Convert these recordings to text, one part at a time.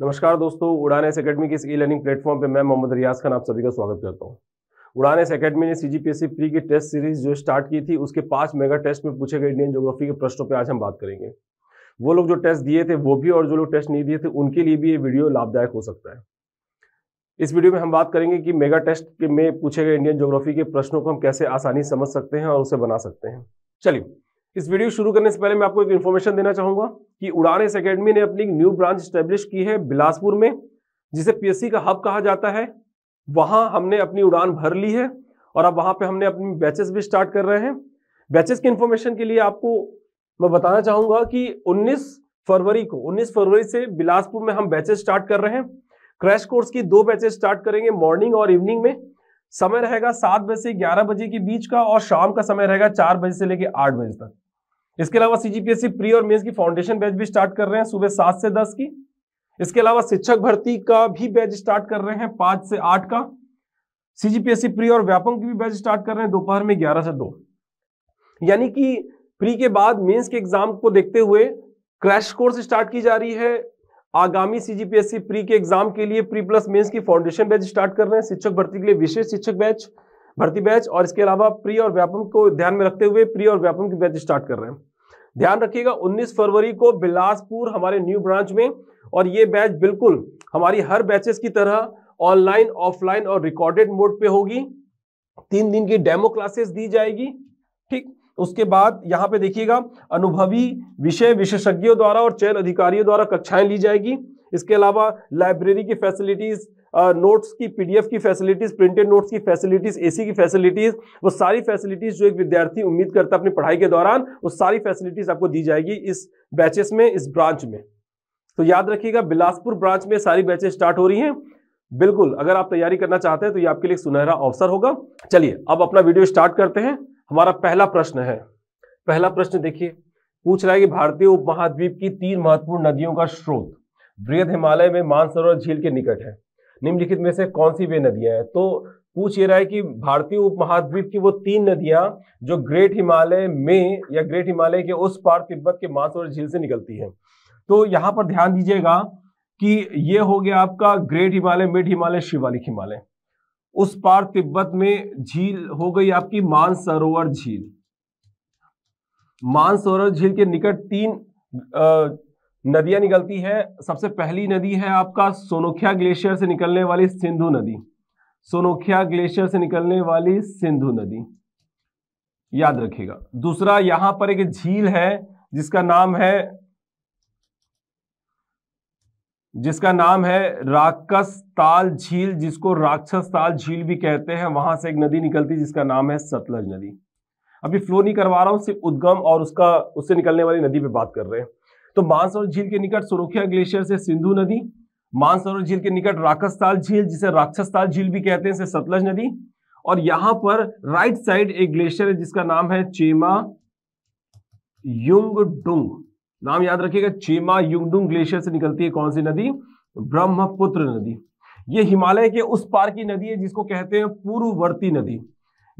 नमस्कार दोस्तों उड़ान एस अकेडमी के इस ई लर्निंग प्लेटफॉर्म पे मैं मोहम्मद रियाज खान आप सभी का स्वागत करता हूँ उड़ान एस अकेडमी ने सीजीपीएससी प्री की टेस्ट सीरीज जो स्टार्ट की थी उसके पांच मेगा टेस्ट में पूछे गए इंडियन ज्योग्राफी के प्रश्नों पर आज हम बात करेंगे वो लोग जो टेस्ट दिए थे वो भी और जो लोग टेस्ट नहीं दिए थे उनके लिए भी ये वीडियो लाभदायक हो सकता है इस वीडियो में हम बात करेंगे कि मेगा टेस्ट के में पूछे गए इंडियन ज्योग्राफी के प्रश्नों को हम कैसे आसानी समझ सकते हैं और उसे बना सकते हैं चलिए इस वीडियो शुरू करने से पहले मैं आपको एक इन्फॉर्मेशन देना चाहूंगा कि उड़ान एस अकेडमी ने अपनी न्यू ब्रांच स्टेब्लिश की है बिलासपुर में जिसे पीएससी का हब कहा जाता है वहां हमने अपनी उड़ान भर ली है और अब वहां पे हमने अपनी बैचेस भी स्टार्ट कर रहे हैं बैचेस की इन्फॉर्मेशन के लिए आपको मैं बताना चाहूंगा कि उन्नीस फरवरी को 19 फरवरी से बिलासपुर में हम बैचेस स्टार्ट कर रहे हैं क्रैश कोर्स की दो बैचेस स्टार्ट करेंगे मॉर्निंग और इवनिंग में समय रहेगा सात बजे से ग्यारह बजे के बीच का और शाम का समय रहेगा चार बजे से लेकर आठ बजे तक इसके अलावा सीजीपीएससी प्री और मेन्स की फाउंडेशन बैच भी स्टार्ट कर रहे हैं सुबह सात से दस की इसके अलावा शिक्षक भर्ती का भी बैच स्टार्ट कर रहे हैं पांच से आठ का सीजीपीएससी प्री और व्यापक की भी बैच स्टार्ट कर रहे हैं दोपहर में ग्यारह से दो यानी कि प्री के बाद मेन्स के एग्जाम को देखते हुए क्रैश कोर्स स्टार्ट की जा रही है आगामी सीजीपीएससी प्री के एग्जाम के लिए प्री प्लस मेंस की फाउंडेशन बैच स्टार्ट कर रहे हैं शिक्षक भर्ती के लिए विशेष शिक्षक बैच भर्ती बैच और इसके अलावा प्री और व्यापम को ध्यान में रखते हुए प्री और व्यापम की बैच स्टार्ट कर रहे हैं ध्यान रखिएगा 19 फरवरी को बिलासपुर हमारे न्यू ब्रांच में और ये बैच बिल्कुल हमारी हर बैचेस की तरह ऑनलाइन ऑफलाइन और रिकॉर्डेड मोड पे होगी तीन दिन की डेमो क्लासेस दी जाएगी ठीक उसके बाद यहाँ पे देखिएगा अनुभवी विषय विशेषज्ञों द्वारा और चयन अधिकारियों द्वारा कक्षाएं ली जाएगी इसके अलावा लाइब्रेरी की फैसिलिटीज नोट्स की पीडीएफ की फैसिलिटीज प्रिंटेड नोट्स की फैसिलिटीज एसी की फैसिलिटीज वो सारी फैसिलिटीज जो एक विद्यार्थी उम्मीद करता है अपनी पढ़ाई के दौरान वो सारी फैसिलिटीज आपको दी जाएगी इस बैचेस में इस ब्रांच में तो याद रखिएगा बिलासपुर ब्रांच में सारी बैचेस स्टार्ट हो रही हैं बिल्कुल अगर आप तैयारी करना चाहते हैं तो ये आपके लिए सुनहरा अवसर होगा चलिए अब अपना वीडियो स्टार्ट करते हैं हमारा पहला प्रश्न है पहला प्रश्न देखिए पूछ रहा है कि भारतीय उपमहाद्वीप की तीन महत्वपूर्ण नदियों का स्रोत बृहद हिमालय में मानसरोवर झील के निकट है निम्नलिखित में से कौन सी वे नदियां हैं तो पूछ ये रहा है कि भारतीय उपमहाद्वीप की वो तीन नदियां जो ग्रेट हिमालय में या ग्रेट हिमालय के उस पार तिब्बत के मानसरोवर झील से निकलती हैं तो यहाँ पर ध्यान दीजिएगा कि ये हो गया आपका ग्रेट हिमालय मिड हिमालय शिवालिक हिमालय उस पार तिब्बत में झील हो गई आपकी मानसरोवर झील मानसरोवर झील के निकट तीन नदियां निकलती है सबसे पहली नदी है आपका सोनोखिया ग्लेशियर से निकलने वाली सिंधु नदी सोनोखिया ग्लेशियर से निकलने वाली सिंधु नदी याद रखिएगा दूसरा यहां पर एक झील है जिसका नाम है जिसका नाम है राक्षस ताल झील जिसको राक्षस ताल झील भी कहते हैं वहां से एक नदी निकलती है जिसका नाम है सतलज नदी अभी फ्लो नहीं करवा रहा हूं सिर्फ उद्गम और उसका उससे निकलने वाली नदी पे बात कर रहे हैं तो मानसरोवर झील के निकट सुरोखिया ग्लेशियर से सिंधु नदी मानसरोवर झील के निकट राक्षसताल झील जिसे राक्षसताल झील भी कहते हैं सतलज नदी और यहां पर राइट साइड एक ग्लेशियर है जिसका नाम है चेमा युंगडुंग नाम याद रखिएगा चेमा युंगडुंग ग्लेशियर से निकलती है कौन सी नदी ब्रह्मपुत्र नदी ये हिमालय के उस पार की नदी है जिसको कहते हैं पूर्ववर्ती नदी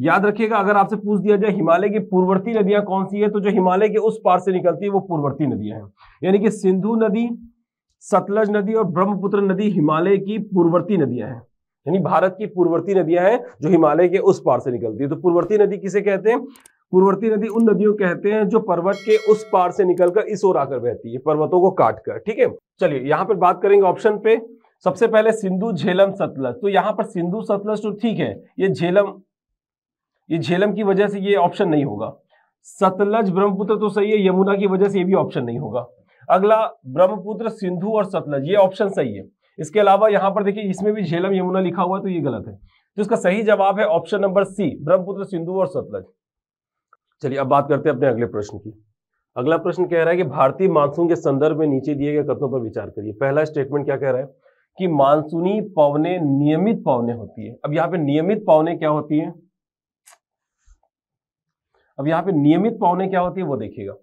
याद रखिएगा अगर आपसे पूछ दिया जाए हिमालय की पूर्ववर्ती नदियां कौन सी है तो जो हिमालय के उस पार से निकलती है वो पूर्ववर्ती नदियां हैं यानी कि सिंधु नदी सतलज नदी और ब्रह्मपुत्र नदी हिमालय की पूर्ववर्ती नदियां हैं यानी भारत की पूर्ववर्ती नदियां हैं जो हिमालय के उस पार से निकलती है तो पूर्ववर्ती नदी किसे कहते हैं पूर्ववर्ती नदी उन नदियों कहते हैं जो पर्वत के उस पार से निकलकर इस ओर आकर बहती है पर्वतों को काट कर ठीक है चलिए यहां पर बात करेंगे ऑप्शन पे सबसे पहले सिंधु झेलम सतलज तो यहां पर सिंधु सतलज तो ठीक है ये झेलम ये झेलम की वजह से ये ऑप्शन नहीं होगा सतलज ब्रह्मपुत्र तो सही है यमुना की वजह से ये भी ऑप्शन नहीं होगा अगला ब्रह्मपुत्र सिंधु और सतलज ये ऑप्शन सही है इसके अलावा यहां पर देखिए इसमें भी झेलम यमुना लिखा हुआ है तो ये गलत है तो इसका सही जवाब है option number C Brahmaputra Sindhu और सतलज चलिए अब बात करते हैं अपने अगले प्रश्न की अगला प्रश्न कह रहा है कि भारतीय मानसून के संदर्भ में नीचे दिए गए कथनों पर विचार करिए पहला स्टेटमेंट क्या कह रहा है कि मानसूनी पवने नियमित पवने होती है अब यहाँ पे नियमित पवने क्या होती है अब यहाँ पे नियमित पवने क्या होती है वो देखिएगा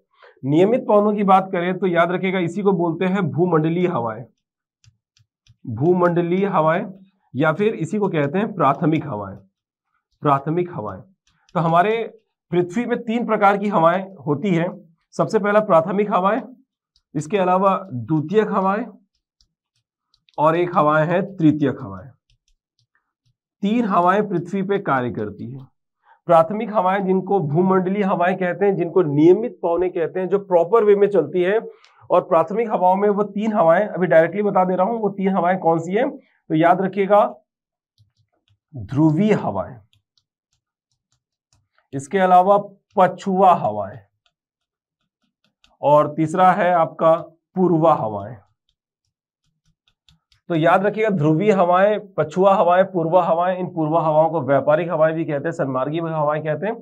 नियमित पवनों की बात करें तो याद रखिएगा इसी को बोलते हैं भूमंडलीय हवाएं भूमंडलीय हवाएं या फिर इसी को कहते हैं प्राथमिक हवाएं प्राथमिक हवाएं तो हमारे पृथ्वी में तीन प्रकार की हवाएं होती हैं सबसे पहला प्राथमिक हवाएं इसके अलावा द्वितीयक हवाएं और एक हवाएं हैं तृतीयक हवाएं तीन हवाएं पृथ्वी पे कार्य करती हैं प्राथमिक हवाएं जिनको भूमंडलीय हवाएं कहते हैं जिनको नियमित पौने कहते हैं जो प्रॉपर वे में चलती है और प्राथमिक हवाओं में वो तीन हवाएं अभी डायरेक्टली बता दे रहा हूं वो तीन हवाएं कौन सी है तो याद रखिएगा ध्रुवीय हवाएं इसके अलावा पछुआ हवाएं और तीसरा है आपका पूर्वा हवाएं तो याद रखिएगा ध्रुवीय हवाएं पछुआ हवाएं पूर्वा हवाएं इन पूर्वा हवाओं को व्यापारिक हवाएं भी कहते हैं सन्मार्गी हवाएं कहते हैं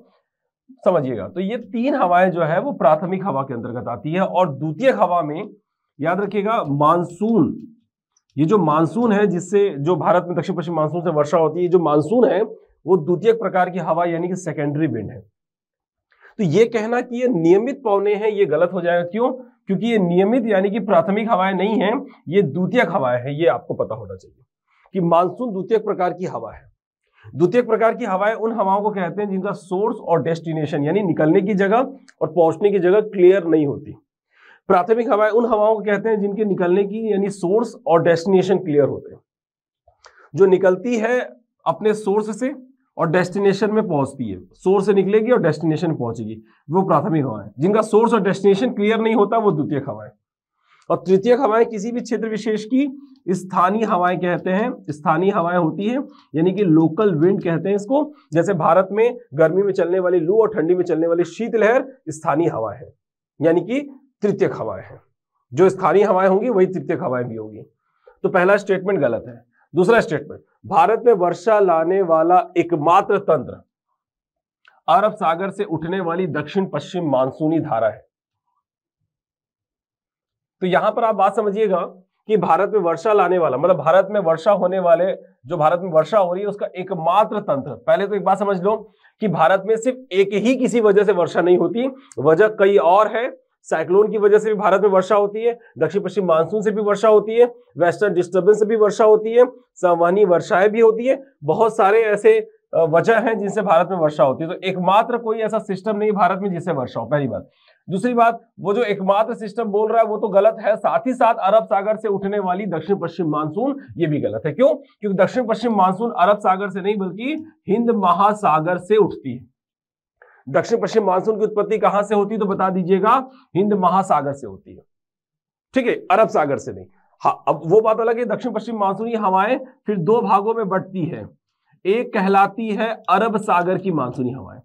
समझिएगा तो ये तीन हवाएं जो है वो प्राथमिक हवा के अंतर्गत आती है और द्वितीय हवा में याद रखिएगा मानसून ये जो मानसून है जिससे जो भारत में दक्षिण पश्चिम मानसून से वर्षा होती है जो मानसून है वो द्वितीय प्रकार की हवा यानी कि सेकेंडरी विंड है तो ये कहना कि ये नियमित पौने हैं ये गलत हो जाएगा क्यों क्योंकि ये नियमित यानी कि प्राथमिक हवाएं नहीं है ये द्वितीय हवाएं हैं ये आपको पता होना चाहिए कि मानसून द्वितीय प्रकार की हवा है द्वितीय प्रकार की हवाएं उन हवाओं को कहते हैं जिनका सोर्स और डेस्टिनेशन यानी निकलने की जगह और पहुंचने की जगह क्लियर नहीं होती प्राथमिक हवाएं उन हवाओं को कहते हैं जिनके निकलने की यानी सोर्स और डेस्टिनेशन क्लियर होते हैं जो निकलती है अपने सोर्स से और डेस्टिनेशन में पहुंचती है सोर्स से निकलेगी और डेस्टिनेशन पहुंचेगी वो प्राथमिक हवा है जिनका सोर्स और डेस्टिनेशन क्लियर नहीं होता वो द्वितीय हवा है और तृतीय हवाएं किसी भी क्षेत्र विशेष की स्थानीय हवाएं कहते हैं स्थानीय हवाएं होती है यानी कि लोकल विंड कहते हैं इसको जैसे भारत में गर्मी में चलने वाली लू और ठंडी में चलने वाली शीतलहर स्थानीय हवा है यानी कि तृतीय हवाएं हैं जो स्थानीय हवाएं होंगी वही तृतीय हवाएं भी होगी तो पहला स्टेटमेंट गलत है दूसरा स्टेटमेंट भारत में वर्षा लाने वाला एकमात्र तंत्र अरब सागर से उठने वाली दक्षिण पश्चिम मानसूनी धारा है तो यहां पर आप बात समझिएगा कि भारत में वर्षा लाने वाला मतलब भारत में वर्षा होने वाले जो भारत में वर्षा हो रही है उसका एकमात्र तंत्र पहले तो एक बात समझ लो कि भारत में सिर्फ एक ही किसी वजह से वर्षा नहीं होती वजह कई और है साइक्लोन की वजह से भी भारत में वर्षा होती है दक्षिण पश्चिम मानसून से भी वर्षा होती है वेस्टर्न डिस्टर्बेंस से भी वर्षा होती है सामान्य वर्षाएं भी होती है बहुत सारे ऐसे वजह हैं जिनसे भारत में वर्षा होती है तो एकमात्र कोई ऐसा सिस्टम नहीं भारत में जिससे वर्षा हो पहली बात दूसरी बात वो जो एकमात्र सिस्टम बोल रहा है वो तो गलत है साथ ही साथ अरब सागर से उठने वाली दक्षिण पश्चिम मानसून ये भी गलत है क्यों क्योंकि दक्षिण पश्चिम मानसून अरब सागर से नहीं बल्कि हिंद महासागर से उठती है दक्षिण पश्चिम मानसून की उत्पत्ति कहां से होती है तो बता दीजिएगा हिंद महासागर से होती है ठीक है अरब सागर से नहीं हाँ अब वो बात अलग है दक्षिण पश्चिम मानसूनी हवाएं फिर दो भागों में बढ़ती है एक कहलाती है अरब सागर की मानसूनी हवाएं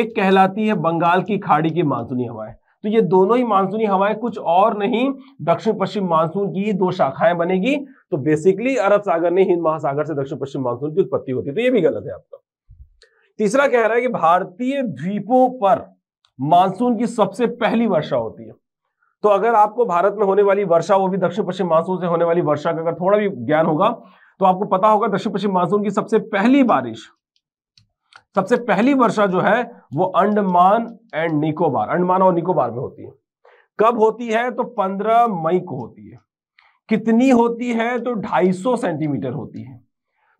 एक कहलाती है बंगाल की खाड़ी की मानसूनी हवाएं तो ये दोनों ही मानसूनी हवाएं कुछ और नहीं दक्षिण पश्चिम मानसून की दो शाखाएं बनेगी तो बेसिकली अरब सागर ने हिंद महासागर से दक्षिण पश्चिम मानसून की उत्पत्ति होती है तो ये भी गलत है आपका तीसरा कह रहा है कि भारतीय द्वीपों पर मानसून की सबसे पहली वर्षा होती है तो अगर आपको भारत में होने वाली वर्षा वो भी दक्षिण पश्चिम मानसून से होने वाली वर्षा का अगर थोड़ा भी ज्ञान होगा तो आपको पता होगा दक्षिण पश्चिम मानसून की सबसे पहली बारिश सबसे पहली वर्षा जो है वो अंडमान एंड निकोबार अंडमान और निकोबार में होती है कब होती है तो 15 मई को होती है कितनी होती है तो 250 सेंटीमीटर होती है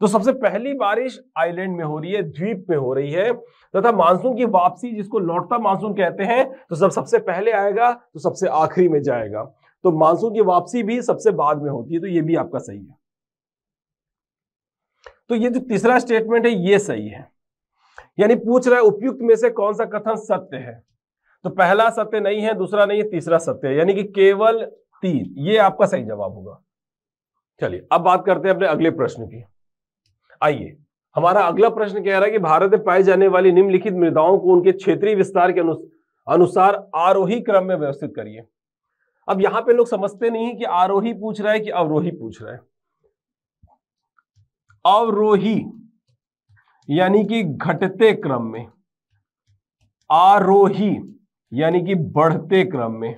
तो सबसे पहली बारिश आइलैंड में हो रही है द्वीप पे हो रही है तथा मानसून की वापसी जिसको लौटता मानसून कहते हैं तो सब सबसे पहले आएगा तो सबसे आखिरी में जाएगा तो मानसून की वापसी भी सबसे बाद में होती है तो ये भी आपका सही है तो ये जो तीसरा स्टेटमेंट है ये सही है यानी पूछ रहा है उपयुक्त में से कौन सा कथन सत्य है तो पहला सत्य नहीं है दूसरा नहीं है तीसरा सत्य है यानी कि केवल तीन ये आपका सही जवाब होगा चलिए अब बात करते हैं अपने अगले प्रश्न की आइए हमारा अगला प्रश्न कह रहा है कि भारत में पाई जाने वाली निम्नलिखित मृदाओं को उनके क्षेत्रीय विस्तार के अनुसार आरोही क्रम में व्यवस्थित करिए अब यहां पे लोग समझते नहीं कि आरोही पूछ रहा है कि अवरोही पूछ रहा है अवरोही यानी कि घटते क्रम में आरोही यानी कि बढ़ते क्रम में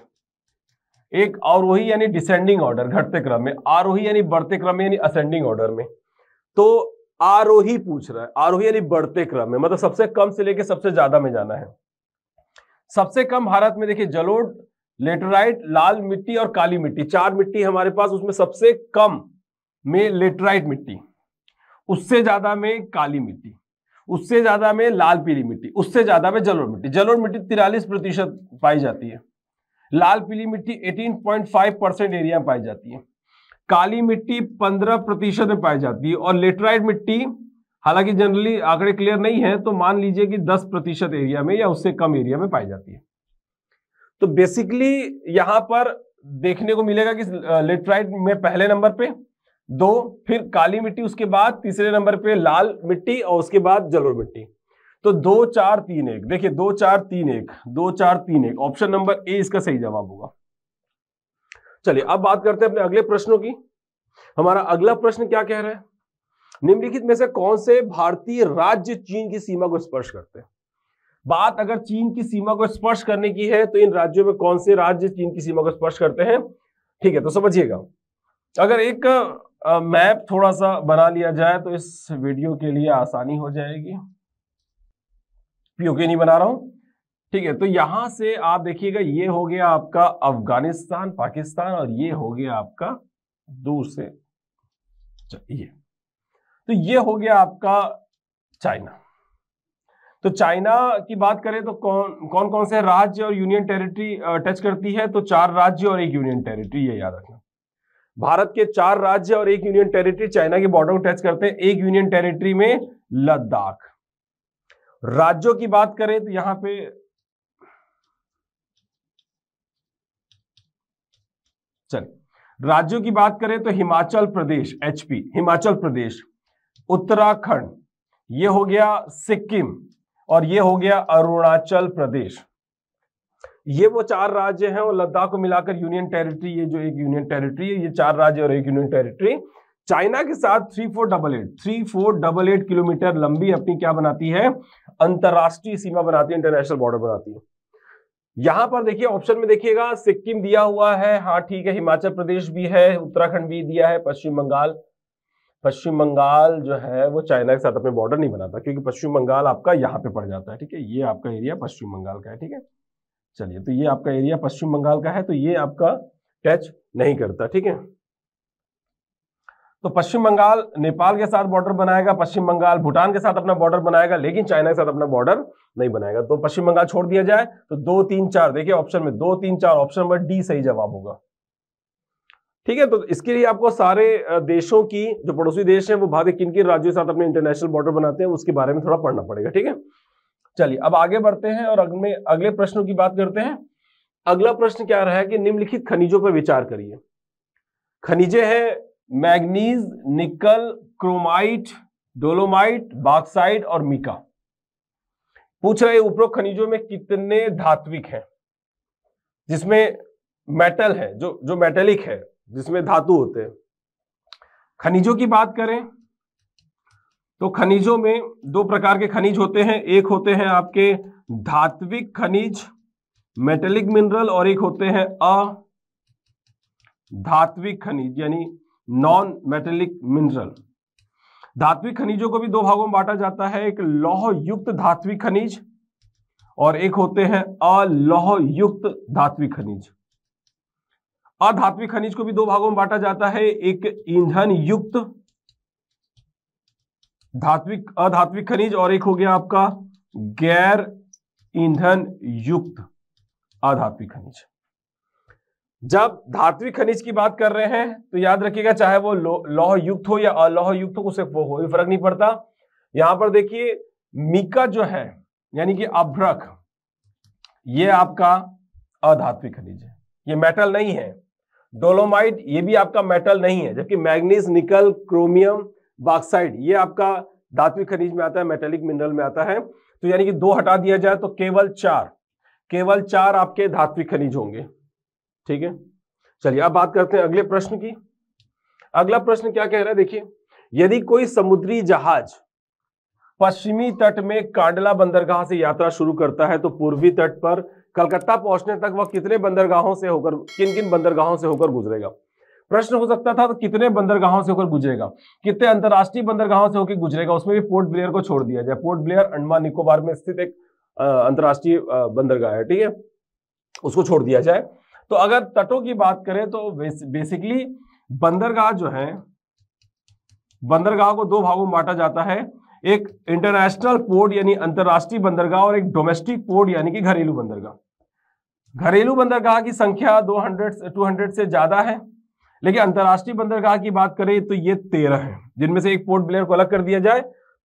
एक अवरोही यानी डिसेंडिंग ऑर्डर घटते क्रम में आरोही यानी बढ़ते क्रम में यानी असेंडिंग ऑर्डर में तो आरोही पूछ रहा है आरोही यानी बढ़ते क्रम में मतलब सबसे कम से लेकर सबसे ज्यादा में जाना है सबसे कम भारत में देखिए जलोड़ लेटराइट लाल मिट्टी और काली मिट्टी चार मिट्टी हमारे पास उसमें सबसे कम में लेटराइट मिट्टी उससे ज्यादा में काली मिट्टी उससे ज्यादा में लाल पीली मिट्टी उससे ज्यादा में जलोड़ मिट्टी जलोड़ मिट्टी तिरालीस प्रतिशत पाई जाती है लाल पीली मिट्टी 18.5 परसेंट एरिया में पाई जाती है काली मिट्टी पंद्रह प्रतिशत में पाई जाती है और लेटराइट मिट्टी हालांकि जनरली आंकड़े क्लियर नहीं है तो मान लीजिए कि दस प्रतिशत एरिया में या उससे कम एरिया में पाई जाती है तो बेसिकली यहां पर देखने को मिलेगा कि लेटराइट में पहले नंबर पे दो फिर काली मिट्टी उसके बाद तीसरे नंबर पे लाल मिट्टी और उसके बाद जलोर मिट्टी तो दो चार तीन एक देखिए दो चार तीन एक दो चार तीन एक ऑप्शन नंबर ए इसका सही जवाब होगा चलिए अब बात करते हैं अपने अगले प्रश्नों की हमारा अगला प्रश्न क्या कह रहा है निम्नलिखित में से कौन से भारतीय राज्य चीन की सीमा को स्पर्श करते हैं बात अगर चीन की सीमा को स्पर्श करने की है तो इन राज्यों में कौन से राज्य चीन की सीमा को स्पर्श करते हैं ठीक है तो समझिएगा अगर एक मैप थोड़ा सा बना लिया जाए तो इस वीडियो के लिए आसानी हो जाएगी पीओके नहीं बना रहा हूं ठीक है तो यहां से आप देखिएगा ये हो गया आपका अफगानिस्तान पाकिस्तान और ये हो गया आपका दूसरे ये तो ये हो गया आपका चाइना तो चाइना की बात करें तो कौन कौन कौन से राज्य और यूनियन टेरिटरी टच करती है तो चार राज्य और एक यूनियन टेरिटरी ये याद रखना भारत के चार राज्य और एक यूनियन टेरिटरी चाइना के बॉर्डर को टच करते हैं एक यूनियन टेरिटरी में लद्दाख राज्यों की बात करें तो यहां पे चलिए राज्यों की बात करें तो हिमाचल प्रदेश एचपी हिमाचल प्रदेश उत्तराखंड ये हो गया सिक्किम और ये हो गया अरुणाचल प्रदेश ये वो चार राज्य हैं और लद्दाख को मिलाकर यूनियन टेरिटरी ये जो एक यूनियन टेरिटरी है ये चार राज्य और एक यूनियन टेरिटरी चाइना के साथ three four double eight three four double eight kilometre लंबी अपनी क्या बनाती है अंतर्राष्ट्रीय सीमा बनाती है इंटरनेशनल बॉर्डर बनाती है यहां पर देखिए ऑप्शन में देखिएगा सिक्किम दिया हुआ है हाँ ठीक है हिमाचल प्रदेश भी है उत्तराखंड भी दिया है पश्चिम बंगाल पश्चिम बंगाल जो है वो चाइना के साथ अपने बॉर्डर नहीं बनाता क्योंकि पश्चिम बंगाल आपका यहाँ पे पड़ जाता है ठीक है ये आपका एरिया पश्चिम बंगाल का है ठीक है चलिए तो ये आपका एरिया पश्चिम बंगाल का है तो ये आपका टच नहीं करता ठीक है तो पश्चिम बंगाल नेपाल के साथ बॉर्डर बनाएगा पश्चिम बंगाल भूटान के साथ अपना बॉर्डर बनाएगा लेकिन चाइना के साथ अपना बॉर्डर नहीं बनाएगा तो पश्चिम बंगाल छोड़ दिया जाए तो दो तीन चार देखिए ऑप्शन में दो तीन चार ऑप्शन नंबर डी सही जवाब होगा ठीक है तो इसके लिए आपको सारे देशों की जो पड़ोसी देश है वो भारत किन किन राज्यों के साथ अपने इंटरनेशनल बॉर्डर बनाते हैं उसके बारे में थोड़ा पढ़ना पड़ेगा ठीक है चलिए अब आगे बढ़ते हैं और अगले अगले प्रश्नों की बात करते हैं अगला प्रश्न क्या रहा है कि निम्नलिखित खनिजों पर विचार करिए खनिजे हैं मैग्नीज निकल क्रोमाइट डोलोमाइट बाक्साइड और मीका पूछ रहे उपरोक्त खनिजों में कितने धात्विक हैं जिसमें मेटल है जो जो मेटेलिक है जिसमें धातु होते हैं खनिजों की बात करें तो खनिजों में दो प्रकार के खनिज होते हैं एक होते हैं आपके धात्विक खनिज मेटेलिक मिनरल और एक होते हैं अ धात्विक खनिज यानी नॉन मेटेलिक मिनरल धात्विक खनिजों को भी दो भागों में बांटा जाता है एक लौह युक्त धात्विक खनिज और एक होते हैं अलौह युक्त धात्विक खनिज अधात्विक खनिज को भी दो भागों में बांटा जाता है एक ईंधन युक्त धात्विक अधात्विक खनिज और एक हो गया आपका गैर ईंधन युक्त अधात्विक खनिज जब धात्विक खनिज की बात कर रहे हैं तो याद रखिएगा चाहे वो लौह युक्त हो या अलौह युक्त हो उसे वो फर्क नहीं पड़ता यहां पर देखिए मीका जो है यानी कि अभ्रक ये आपका अधात्विक खनिज है ये मेटल नहीं है डोलोमाइट ये भी आपका मेटल नहीं है जबकि मैग्नीज निकल क्रोमियम बाक्साइड ये आपका धात्विक खनिज में आता है मेटेलिक मिनरल में आता है तो यानी कि दो हटा दिया जाए तो केवल चार केवल चार आपके धात्विक खनिज होंगे ठीक है चलिए अब बात करते हैं अगले प्रश्न की अगला प्रश्न क्या कह रहा है देखिए यदि कोई समुद्री जहाज पश्चिमी तट में कांडला बंदरगाह से यात्रा शुरू करता है तो पूर्वी तट पर कलकत्ता पहुंचने तक वह कितने बंदरगाहों से होकर किन किन बंदरगाहों से होकर गुजरेगा प्रश्न हो सकता था तो कितने बंदरगाहों से होकर गुजरेगा कितने अंतर्राष्ट्रीय बंदरगाहों से होकर गुजरेगा उसमें भी पोर्ट ब्लेयर को छोड़ दिया जाए पोर्ट ब्लेयर अंडमान निकोबार में स्थित एक अंतर्राष्ट्रीय बंदरगाह है ठीक है उसको छोड़ दिया जाए तो अगर तटों की बात करें तो बेसिकली बंदरगाह जो है बंदरगाह को दो भागों में बांटा जाता है एक इंटरनेशनल पोर्ट यानी अंतरराष्ट्रीय बंदरगाह और एक डोमेस्टिक पोर्ट यानी कि घरेलू बंदरगाह घरेलू बंदरगाह की संख्या 200 200 से ज्यादा है लेकिन अंतर्राष्ट्रीय बंदरगाह की बात करें तो ये तेरह है जिनमें से एक पोर्ट ब्लेयर को अलग कर दिया जाए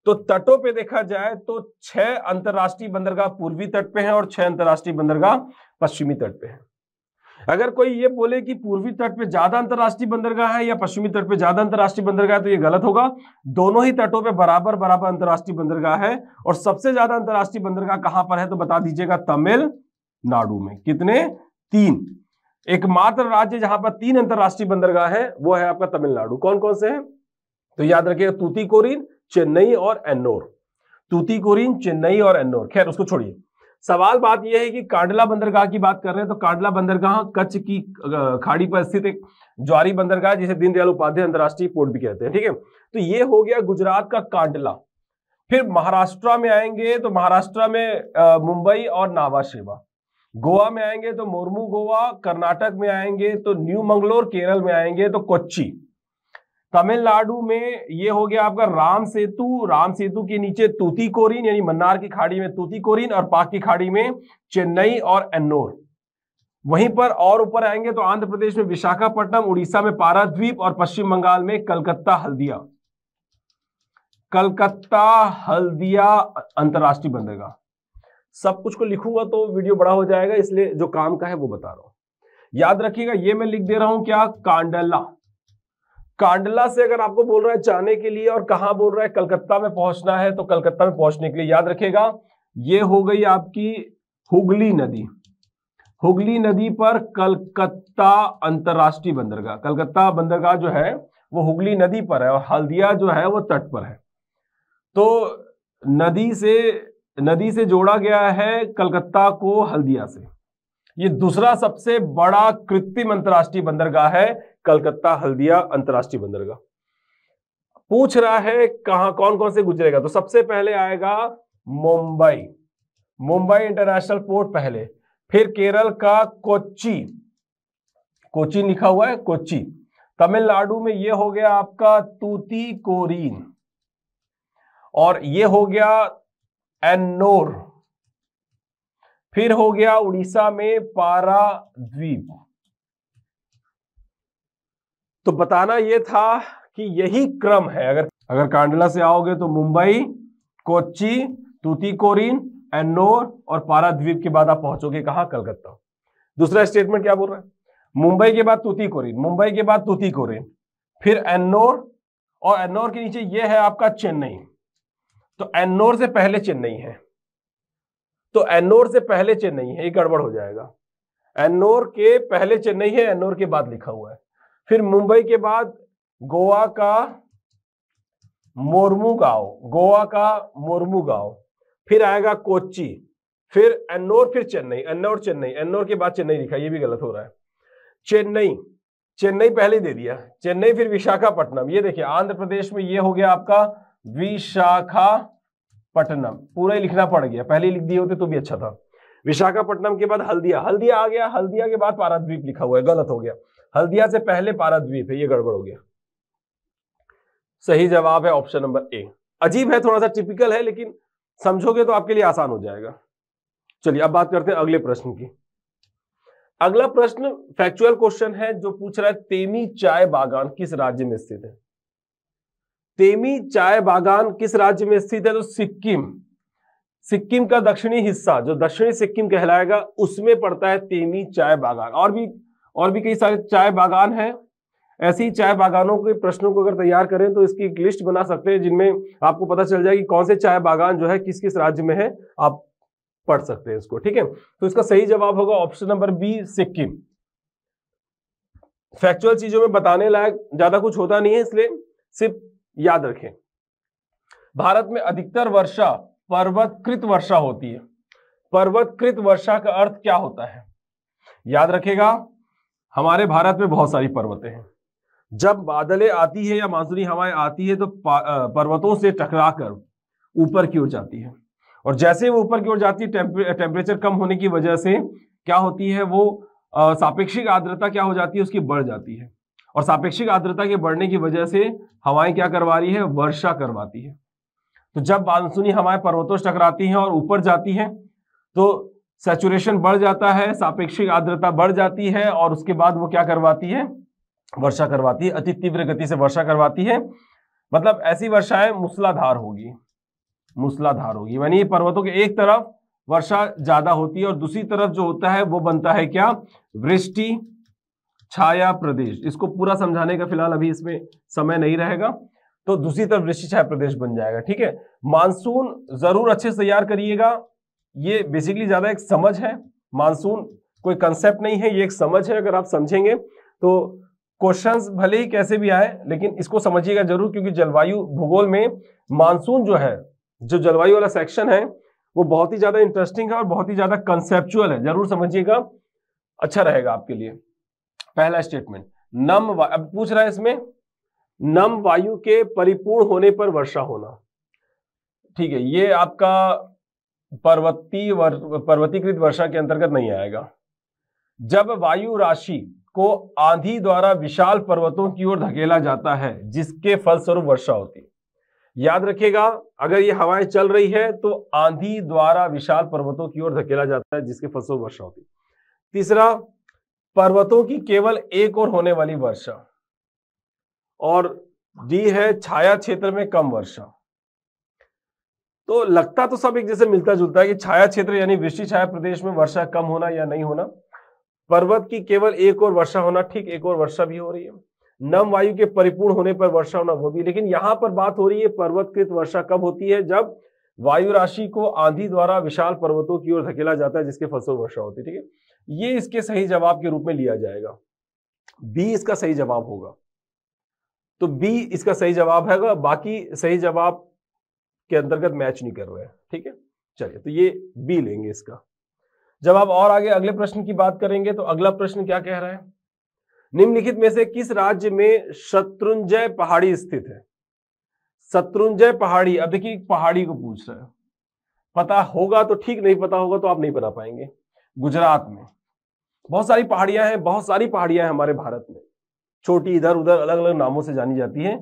तो तटों पे देखा जाए तो छह अंतर्राष्ट्रीय बंदरगाह पूर्वी तट पे हैं और छह अंतर्राष्ट्रीय बंदरगाह पश्चिमी तट पे हैं अगर कोई ये बोले कि पूर्वी तट पे ज्यादा अंतर्राष्ट्रीय बंदरगाह है या पश्चिमी तट पे ज्यादा अंतर्राष्ट्रीय बंदरगाह है तो ये गलत होगा दोनों ही तटों पे बराबर बराबर अंतर्राष्ट्रीय बंदरगाह है और सबसे ज्यादा अंतर्राष्ट्रीय बंदरगाह कहां पर है तो बता दीजिएगा तमिलनाडु में कितने तीन एकमात्र राज्य जहां पर तीन अंतर्राष्ट्रीय बंदरगाह है वो है आपका तमिलनाडु कौन कौन से है तो याद रखिएगा तूतीकोरिन चेन्नई और एन्नोर तूतीकोरिन चेन्नई और एन्नोर खैर उसको छोड़िए सवाल बात यह है कि कांडला बंदरगाह की बात कर रहे हैं तो कांडला बंदरगाह कच्छ की खाड़ी पर स्थित एक ज्वारी बंदरगाह जिसे दीनदयाल उपाध्याय अंतर्राष्ट्रीय पोर्ट भी कहते हैं ठीक है तो ये हो गया गुजरात का कांडला फिर महाराष्ट्र में आएंगे तो महाराष्ट्र में मुंबई और नावा शेवा गोवा में आएंगे तो मोरमू गोवा कर्नाटक में आएंगे तो न्यू मंगलोर केरल में आएंगे तो कोच्ची तमिलनाडु में ये हो गया आपका राम सेतु राम सेतु के नीचे तूतीकोरिन यानी मन्नार की खाड़ी में तूतीकोरिन और पाक की खाड़ी में चेन्नई और एन्नोर वहीं पर और ऊपर आएंगे तो आंध्र प्रदेश में विशाखापट्टनम उड़ीसा में पाराद्वीप और पश्चिम बंगाल में कलकत्ता हल्दिया कलकत्ता हल्दिया अंतर्राष्ट्रीय बंदरगाह सब कुछ को लिखूंगा तो वीडियो बड़ा हो जाएगा इसलिए जो काम का है वो बता रहा हूं याद रखिएगा ये मैं लिख दे रहा हूं क्या कांडला कांडला से अगर आपको बोल रहा है जाने के लिए और कहा बोल रहा है कलकत्ता में पहुंचना है तो कलकत्ता में पहुंचने के लिए याद रखेगा ये हो गई आपकी हुगली नदी हुगली नदी पर कलकत्ता अंतर्राष्ट्रीय बंदरगाह कलकत्ता बंदरगाह जो है वो हुगली नदी पर है और हल्दिया जो है वो तट पर है तो नदी से नदी से जोड़ा गया है कलकत्ता को हल्दिया से ये दूसरा सबसे बड़ा कृत्रिम अंतर्राष्ट्रीय बंदरगाह है कलकत्ता हल्दिया अंतर्राष्ट्रीय बंदरगाह पूछ रहा है कहा कौन कौन से गुजरेगा तो सबसे पहले आएगा मुंबई मुंबई इंटरनेशनल पोर्ट पहले फिर केरल का कोची कोची लिखा हुआ है कोची तमिलनाडु में यह हो गया आपका तूती कोरीन और ये हो गया एन्नोर फिर हो गया उड़ीसा में पारा द्वीप तो बताना यह था कि यही क्रम है अगर अगर कांडला से आओगे तो मुंबई तूती तूतीकोरिन एन्नोर और पाराद्वीप के बाद आप पहुंचोगे कहा कलकत्ता दूसरा स्टेटमेंट क्या बोल रहा है मुंबई के बाद तूतीकोरिन मुंबई के बाद तूतीकोरिन फिर एन्नोर और एन्नोर के नीचे यह है आपका चेन्नई तो एन्नोर से पहले चेन्नई है तो एन्नोर से पहले चेन्नई है ये गड़बड़ हो जाएगा एन्नोर के पहले चेन्नई है एन्नोर के बाद लिखा हुआ है फिर मुंबई के बाद गोवा का मोरमू गांव गोवा का मोरमू गांव फिर आएगा कोच्ची फिर एन्नोर फिर चेन्नई एन्नोर चेन्नई एन्नोर के बाद चेन्नई लिखा ये भी गलत हो रहा है चेन्नई चेन्नई पहले दे दिया चेन्नई फिर विशाखापट्टनम ये देखिए आंध्र प्रदेश में ये हो गया आपका विशाखापट्टनम पूरा ही लिखना पड़ गया पहले लिख दिए होते तो भी अच्छा था विशाखापट्टनम के बाद हल्दिया हल्दिया आ गया हल्दिया के बाद पाराद्वीप लिखा हुआ है गलत हो गया हल्दिया से पहले पाराद्वीप है ये गड़बड़ हो गया सही जवाब है ऑप्शन नंबर ए अजीब है थोड़ा सा टिपिकल है लेकिन समझोगे तो आपके लिए आसान हो जाएगा चलिए अब बात करते हैं अगले प्रश्न की अगला प्रश्न फैक्चुअल क्वेश्चन है जो पूछ रहा है तेमी चाय बागान किस राज्य में स्थित है तेमी चाय बागान किस राज्य में स्थित है तो सिक्किम सिक्किम का दक्षिणी हिस्सा जो दक्षिणी सिक्किम कहलाएगा उसमें पड़ता है तेमी चाय बागान और भी और भी कई सारे चाय बागान हैं ऐसी चाय बागानों के प्रश्नों को अगर तैयार करें तो इसकी एक लिस्ट बना सकते हैं जिनमें आपको पता चल जाए कि कौन से चाय बागान जो है किस किस राज्य में है आप पढ़ सकते हैं इसको ठीक है तो इसका सही जवाब होगा option number B Sikkim factual चीजों में बताने लायक ज्यादा कुछ होता नहीं है इसलिए सिर्फ याद रखें भारत में अधिकतर वर्षा पर्वतकृत वर्षा होती है पर्वतकृत वर्षा का अर्थ क्या होता है याद रखेगा हमारे भारत में बहुत सारी पर्वतें हैं जब बादलें आती है या मानसूनी हवाएं आती है तो पर्वतों से टकराकर ऊपर की ओर जाती है और जैसे वो ऊपर की ओर जाती है टेम्परेचर कम होने की वजह से क्या होती है वो सापेक्षिक आर्द्रता क्या हो जाती है उसकी बढ़ जाती है और सापेक्षिक आर्द्रता के बढ़ने की वजह से हवाएं क्या करवा रही है वर्षा करवाती है तो जब मानसूनी हवाएं पर्वतों से टकराती हैं और ऊपर जाती हैं तो सेचुरेशन बढ़ जाता है सापेक्षिक आर्द्रता बढ़ जाती है और उसके बाद वो क्या करवाती है वर्षा करवाती है अति तीव्र गति से वर्षा करवाती है मतलब ऐसी वर्षाएं मूसलाधार होगी मूसलाधार होगी यानी पर्वतों के एक तरफ वर्षा ज्यादा होती है और दूसरी तरफ जो होता है वो बनता है क्या वृष्टि छाया प्रदेश इसको पूरा समझाने का फिलहाल अभी इसमें समय नहीं रहेगा तो दूसरी तरफ वृष्टि छाया प्रदेश बन जाएगा ठीक है मानसून जरूर अच्छे से तैयार करिएगा ये बेसिकली ज़्यादा एक समझ है मानसून कोई कंसेप्ट नहीं है ये एक समझ है अगर आप समझेंगे तो क्वेश्चंस भले ही कैसे भी आए लेकिन इसको समझिएगा जरूर क्योंकि जलवायु भूगोल में मानसून जो है जो जलवायु वाला सेक्शन है वो बहुत ही ज़्यादा इंटरेस्टिंग है और बहुत ही ज़्यादा कंसेप्चुअल है जरूर समझिएगा अच्छा रहेगा आपके लिए पहला स्टेटमेंट नम अब पूछ रहा है इसमें नम वायु के परिपूर्ण होने पर वर्षा होना ठीक है ये आपका वर, पर्वतीकृत वर्षा के अंतर्गत नहीं आएगा जब वायु राशि को आंधी द्वारा विशाल पर्वतों की ओर धकेला जाता है जिसके फलस्वरूप वर्षा होती है याद रखिएगा अगर ये हवाएं चल रही है तो आंधी द्वारा विशाल पर्वतों की ओर धकेला जाता है जिसके फलस्वरूप वर्षा होती है तीसरा पर्वतों की केवल एक और होने वाली वर्षा और डी है छाया क्षेत्र में कम वर्षा तो लगता तो सब एक जैसे मिलता जुलता है कि छाया क्षेत्र यानी वृष्टि छाया प्रदेश में वर्षा कम होना या नहीं होना पर्वत की केवल एक और वर्षा होना ठीक एक और वर्षा भी हो रही है नम वायु के परिपूर्ण होने पर वर्षा होना वो भी लेकिन यहां पर बात हो रही है पर्वतकृत वर्षा कब होती है जब वायु राशि को आंधी द्वारा विशाल पर्वतों की ओर धकेला जाता है जिसके फलस्वरूप वर्षा होती है ठीक है ये इसके सही जवाब के रूप में लिया जाएगा बी इसका सही जवाब होगा तो बी इसका सही जवाब है बाकी सही जवाब के अंतर्गत मैच नहीं कर रहे हैं ठीक है चलिए तो ये बी लेंगे इसका जब आप और आगे अगले प्रश्न की बात करेंगे तो अगला प्रश्न क्या कह रहा है निम्नलिखित में से किस राज्य में शत्रुंजय पहाड़ी स्थित है शत्रुंजय पहाड़ी अब देखिए पहाड़ी को पूछ रहा है पता होगा तो ठीक नहीं पता होगा तो आप नहीं बना पाएंगे गुजरात में बहुत सारी पहाड़ियां हैं बहुत सारी पहाड़ियां हैं हमारे भारत में छोटी इधर उधर अलग अलग नामों से जानी जाती है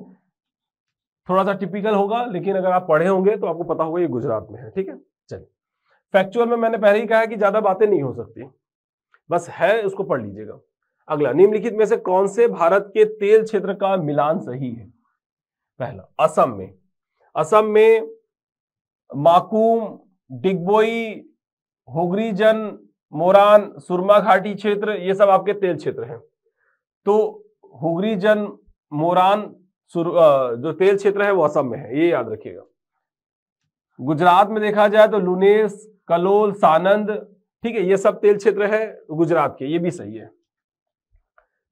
थोड़ा सा टिपिकल होगा लेकिन अगर आप पढ़े होंगे तो आपको पता होगा ये गुजरात में है ठीक है चलिए फैक्चुअल में मैंने पहले ही कहा है कि ज्यादा बातें नहीं हो सकती बस है उसको पढ़ लीजिएगा अगला निम्नलिखित में से कौन से भारत के तेल क्षेत्र का मिलान सही है पहला असम में असम में माकूम डिगबोई होगरीजन मोरान सुरमा घाटी क्षेत्र ये सब आपके तेल क्षेत्र हैं तो होगरीजन मोरान जो तेल क्षेत्र है वो असम में है ये याद रखिएगा गुजरात में देखा जाए तो लुनेस कलोल सानंद ठीक है ये सब तेल क्षेत्र है गुजरात के ये भी सही है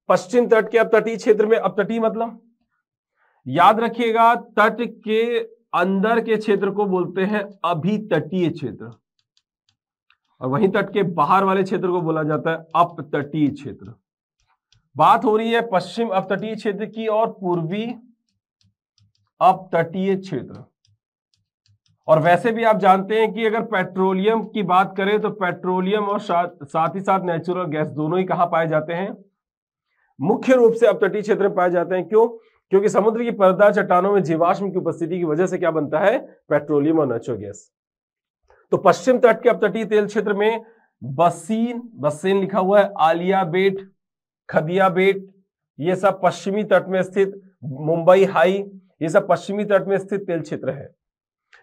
पश्चिम तट के अब तटीय क्षेत्र में अब तटीय मतलब याद रखिएगा तट के अंदर के क्षेत्र को बोलते हैं अभी तटीय क्षेत्र और वहीं तट के बाहर वाले क्षेत्र को बोला जाता है अप तटीय क्षेत्र बात हो रही है पश्चिम अपतटीय क्षेत्र की और पूर्वी अब तटीय क्षेत्र और वैसे भी आप जानते हैं कि अगर पेट्रोलियम की बात करें तो पेट्रोलियम और साथ ही साथ नेचुरल गैस दोनों ही कहा पाए जाते हैं मुख्य रूप से अपतटीय क्षेत्र में पाए जाते हैं क्यों क्योंकि समुद्र की परदा चट्टानों में जीवाश्म की उपस्थिति की वजह से क्या बनता है पेट्रोलियम और नेचुरल गैस तो पश्चिम तट के अपतटीय तेल क्षेत्र में बसीन बसीन लिखा हुआ है आलिया बेट खदिया बेट ये सब पश्चिमी तट में स्थित मुंबई हाई ये सब पश्चिमी तट में स्थित तेल क्षेत्र है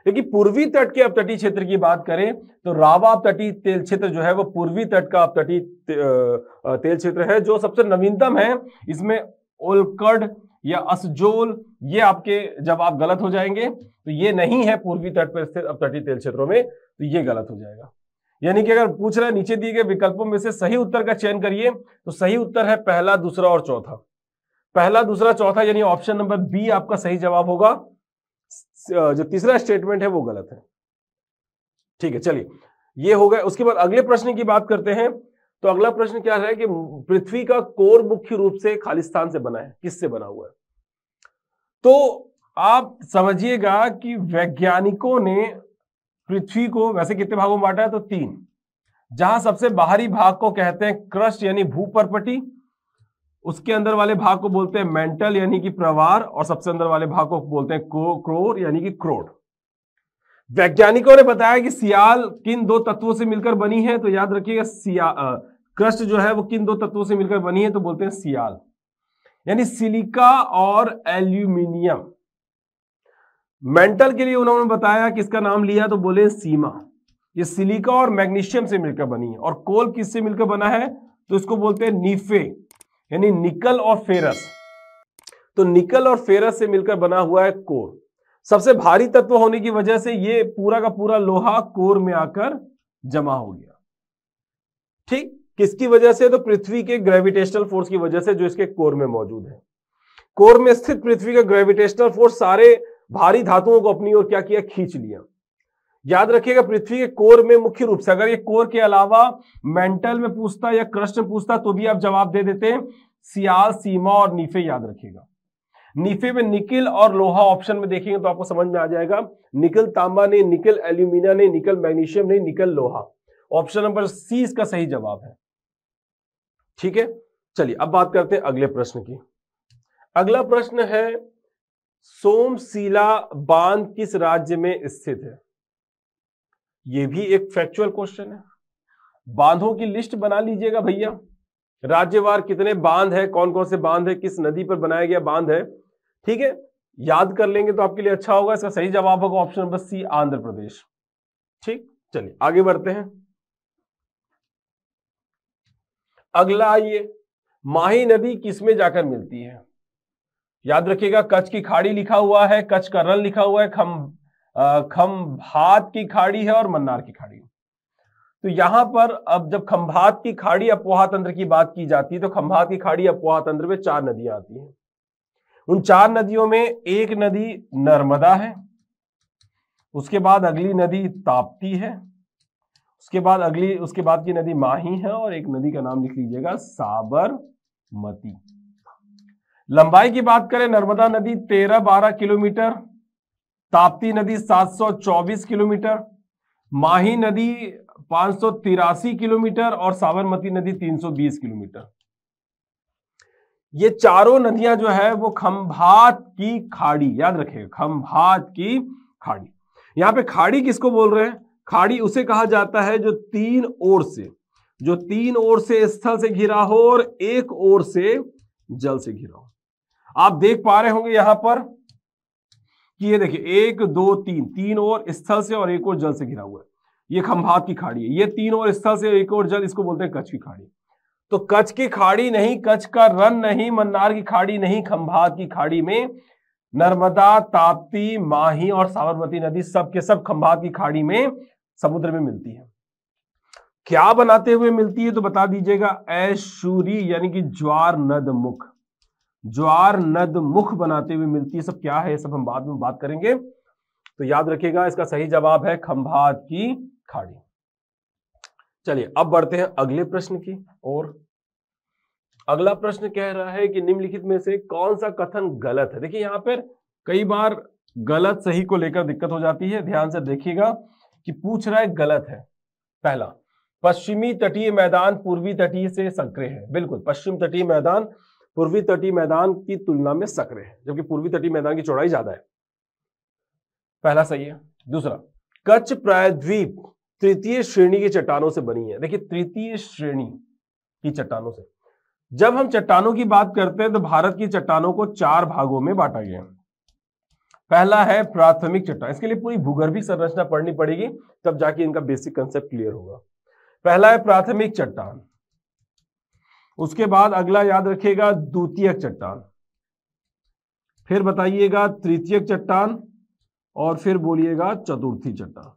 लेकिन पूर्वी तट के अपतटीय क्षेत्र की बात करें तो रावा अपतटीय तेल क्षेत्र जो है वो पूर्वी तट का अपतटीय तेल क्षेत्र है जो सबसे नवीनतम है इसमें ओलकड या असजोल ये आपके जब आप गलत हो जाएंगे तो ये नहीं है पूर्वी तट पर स्थित अपतटीय तेल क्षेत्रों में तो ये गलत हो जाएगा यानी कि अगर पूछ रहा है नीचे दिए गए विकल्पों में से सही उत्तर का चयन करिए तो सही उत्तर है पहला दूसरा और चौथा पहला दूसरा चौथा यानी ऑप्शन नंबर बी आपका सही जवाब होगा जो तीसरा स्टेटमेंट है वो गलत है ठीक है चलिए ये हो गया उसके बाद अगले प्रश्न की बात करते हैं तो अगला प्रश्न क्या है कि पृथ्वी का कोर मुख्य रूप से खालिस्तान से बना है किससे बना हुआ है तो आप समझिएगा कि वैज्ञानिकों ने पृथ्वी को वैसे कितने भागों में बांटा है तो तीन जहां सबसे बाहरी भाग को कहते हैं क्रस्ट यानी भूपरपटी उसके अंदर वाले भाग को बोलते हैं मेंटल यानी कि प्रवार और सबसे अंदर वाले भाग को बोलते हैं क्रोर यानी कि क्रोड वैज्ञानिकों ने बताया कि सियाल किन दो तत्वों से मिलकर बनी है तो याद रखिएगा सिया क्रस्ट जो है वो किन दो तत्वों से मिलकर बनी है तो बोलते हैं सियाल यानी सिलिका और एल्यूमिनियम मेंटल के लिए उन्होंने बताया किसका नाम लिया तो बोले सीमा ये सिलिका और मैग्नीशियम से मिलकर बनी है और कोल किससे मिलकर बना है तो इसको बोलते हैं नीफे यानी निकल और फेरस तो निकल और फेरस से मिलकर बना हुआ है कोर सबसे भारी तत्व होने की वजह से ये पूरा का पूरा लोहा कोर में आकर जमा हो गया ठीक किसकी वजह से तो पृथ्वी के ग्रेविटेशनल फोर्स की वजह से जो इसके कोर में मौजूद है कोर में स्थित पृथ्वी का ग्रेविटेशनल फोर्स सारे भारी धातुओं को अपनी ओर क्या किया खींच लिया याद रखिएगा पृथ्वी के कोर में मुख्य रूप से अगर ये कोर के अलावा मेंटल में पूछता या क्रस्ट में पूछता तो भी आप जवाब दे देते हैं सियाल सीमा और नीफे याद रखिएगा नीफे में निकिल और लोहा ऑप्शन में देखेंगे तो आपको समझ में आ जाएगा निकल तांबा नहीं निकल एल्यूमिना नहीं निकल मैग्नीशियम नहीं निकल लोहा ऑप्शन नंबर सी इसका सही जवाब है ठीक है चलिए अब बात करते हैं अगले प्रश्न की अगला प्रश्न है सोमशिला बांध किस राज्य में स्थित है ये भी एक फैक्चुअल क्वेश्चन है बांधों की लिस्ट बना लीजिएगा भैया राज्यवार कितने बांध है कौन कौन से बांध है किस नदी पर बनाया गया बांध है ठीक है याद कर लेंगे तो आपके लिए अच्छा होगा इसका सही जवाब होगा option number C Andhra Pradesh ठीक चलिए आगे बढ़ते हैं अगला आइए माही नदी किसमें जाकर मिलती है याद रखिएगा कच्छ की खाड़ी लिखा हुआ है कच्छ का रन लिखा हुआ है खम खम्भात की खाड़ी है और मन्नार की खाड़ी है तो यहां पर अब जब खंभात की खाड़ी अपोहा तंत्र की बात की जाती है तो खंभात की खाड़ी अपोहा तंत्र में चार नदियां आती हैं उन चार नदियों में एक नदी नर्मदा है उसके बाद अगली नदी ताप्ती है उसके बाद अगली उसके बाद की नदी माही है और एक नदी का नाम लिख लीजिएगा साबरमती लंबाई की बात करें नर्मदा नदी तेरह बारह किलोमीटर ताप्ती नदी 724 किलोमीटर माही नदी पांच किलोमीटर और साबरमती नदी 320 किलोमीटर ये चारों नदियां जो है वो खंभात की खाड़ी याद रखे खंभात की खाड़ी यहां पे खाड़ी किसको बोल रहे हैं खाड़ी उसे कहा जाता है जो तीन ओर से जो तीन ओर से स्थल से घिरा हो और एक ओर से जल से घिरा हो आप देख पा रहे होंगे यहां पर कि ये देखिए एक दो तीन तीन और स्थल से और एक और जल से घिरा हुआ है ये खंभात की खाड़ी है ये तीन और स्थल से एक और जल इसको बोलते हैं कच्छ की खाड़ी तो कच्छ की खाड़ी नहीं कच्छ का रन नहीं मन्नार की खाड़ी नहीं खंभात की खाड़ी में नर्मदा ताप्ती माही और साबरमती नदी सब सब खंभात की खाड़ी में समुद्र में मिलती है क्या बनाते हुए मिलती है तो बता दीजिएगा ऐशूरी यानी कि ज्वार नदमुख ज्वार नद मुख बनाते हुए मिलती है सब क्या है सब हम बाद में बात करेंगे तो याद रखिएगा इसका सही जवाब है खंभात की खाड़ी चलिए अब बढ़ते हैं अगले प्रश्न की और अगला प्रश्न कह रहा है कि निम्नलिखित में से कौन सा कथन गलत है देखिए यहां पर कई बार गलत सही को लेकर दिक्कत हो जाती है ध्यान से देखिएगा कि पूछ रहा है गलत है पहला पश्चिमी तटीय मैदान पूर्वी तटीय से संक्रिय है बिल्कुल पश्चिम तटीय मैदान पूर्वी तटीय मैदान की तुलना में सक्रिय है जबकि पूर्वी तटीय मैदान की चौड़ाई ज्यादा है पहला सही है दूसरा कच्छ प्रायद्वीप तृतीय श्रेणी की चट्टानों से बनी है देखिए तृतीय श्रेणी की चट्टानों से जब हम चट्टानों की बात करते हैं तो भारत की चट्टानों को चार भागों में बांटा गया है पहला है प्राथमिक चट्टान इसके लिए पूरी भूगर्भिक संरचना पढ़नी पड़ेगी तब जाके इनका बेसिक कंसेप्ट क्लियर होगा पहला है प्राथमिक चट्टान उसके बाद अगला याद रखिएगा द्वितीय चट्टान फिर बताइएगा तृतीय चट्टान और फिर बोलिएगा चतुर्थी चट्टान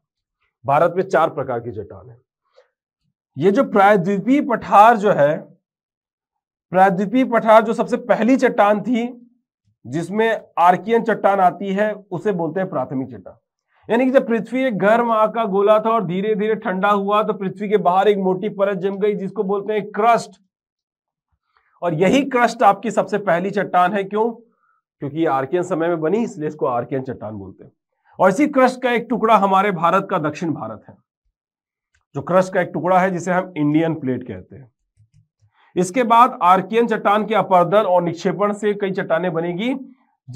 भारत में चार प्रकार की चट्टान है ये जो प्रायद्वीपीय पठार जो है प्रायद्वीपीय पठार जो सबसे पहली चट्टान थी जिसमें आर्कियन चट्टान आती है उसे बोलते हैं प्राथमिक चट्टान यानी कि जब पृथ्वी एक गर्म आग का गोला था और धीरे धीरे ठंडा हुआ तो पृथ्वी के बाहर एक मोटी परत जम गई जिसको बोलते हैं क्रस्ट और यही क्रस्ट आपकी सबसे पहली चट्टान है क्यों क्योंकि ये आर्कियन समय में बनी इसलिए इसको आर्कियन चट्टान बोलते हैं और इसी क्रस्ट का एक टुकड़ा हमारे भारत का दक्षिण भारत है जो क्रस्ट का एक टुकड़ा है जिसे हम इंडियन प्लेट कहते हैं इसके बाद आर्कियन चट्टान के अपर्दन और निक्षेपण से कई चट्टाने बनेगी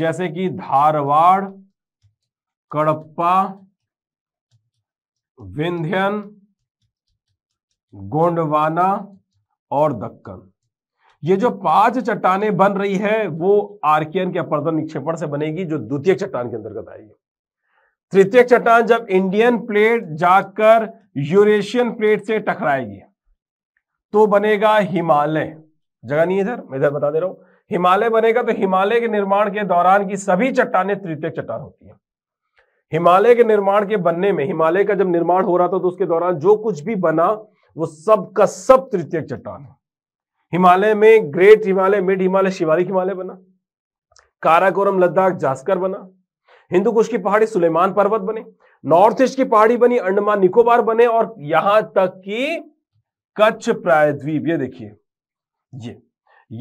जैसे कि धारवाड़ कड़प्पा विंध्यन गोंडवाना और दक्कन ये जो पांच चट्टाने बन रही है वो आर्कियन के अपर्दन निक्षेपण से बनेगी जो द्वितीय चट्टान के अंतर्गत आएगी तृतीय चट्टान जब इंडियन प्लेट जाकर यूरेशियन प्लेट से टकराएगी तो बनेगा हिमालय जगह नहीं इधर मैं इधर बता दे रहा हूं हिमालय बनेगा तो हिमालय के निर्माण के दौरान की सभी चट्टाने तृतीय चट्टान होती है हिमालय के निर्माण के बनने में हिमालय का जब निर्माण हो रहा था तो उसके दौरान जो कुछ भी बना वो सब का सब तृतीय चट्टान है हिमालय में ग्रेट हिमालय मिड हिमालय शिवालिक हिमालय बना काराकोरम लद्दाख जास्कर बना हिंदू कुश की पहाड़ी सुलेमान पर्वत बने नॉर्थ ईस्ट की पहाड़ी बनी अंडमान निकोबार बने और यहां तक कि कच्छ प्रायद्वीप ये देखिए ये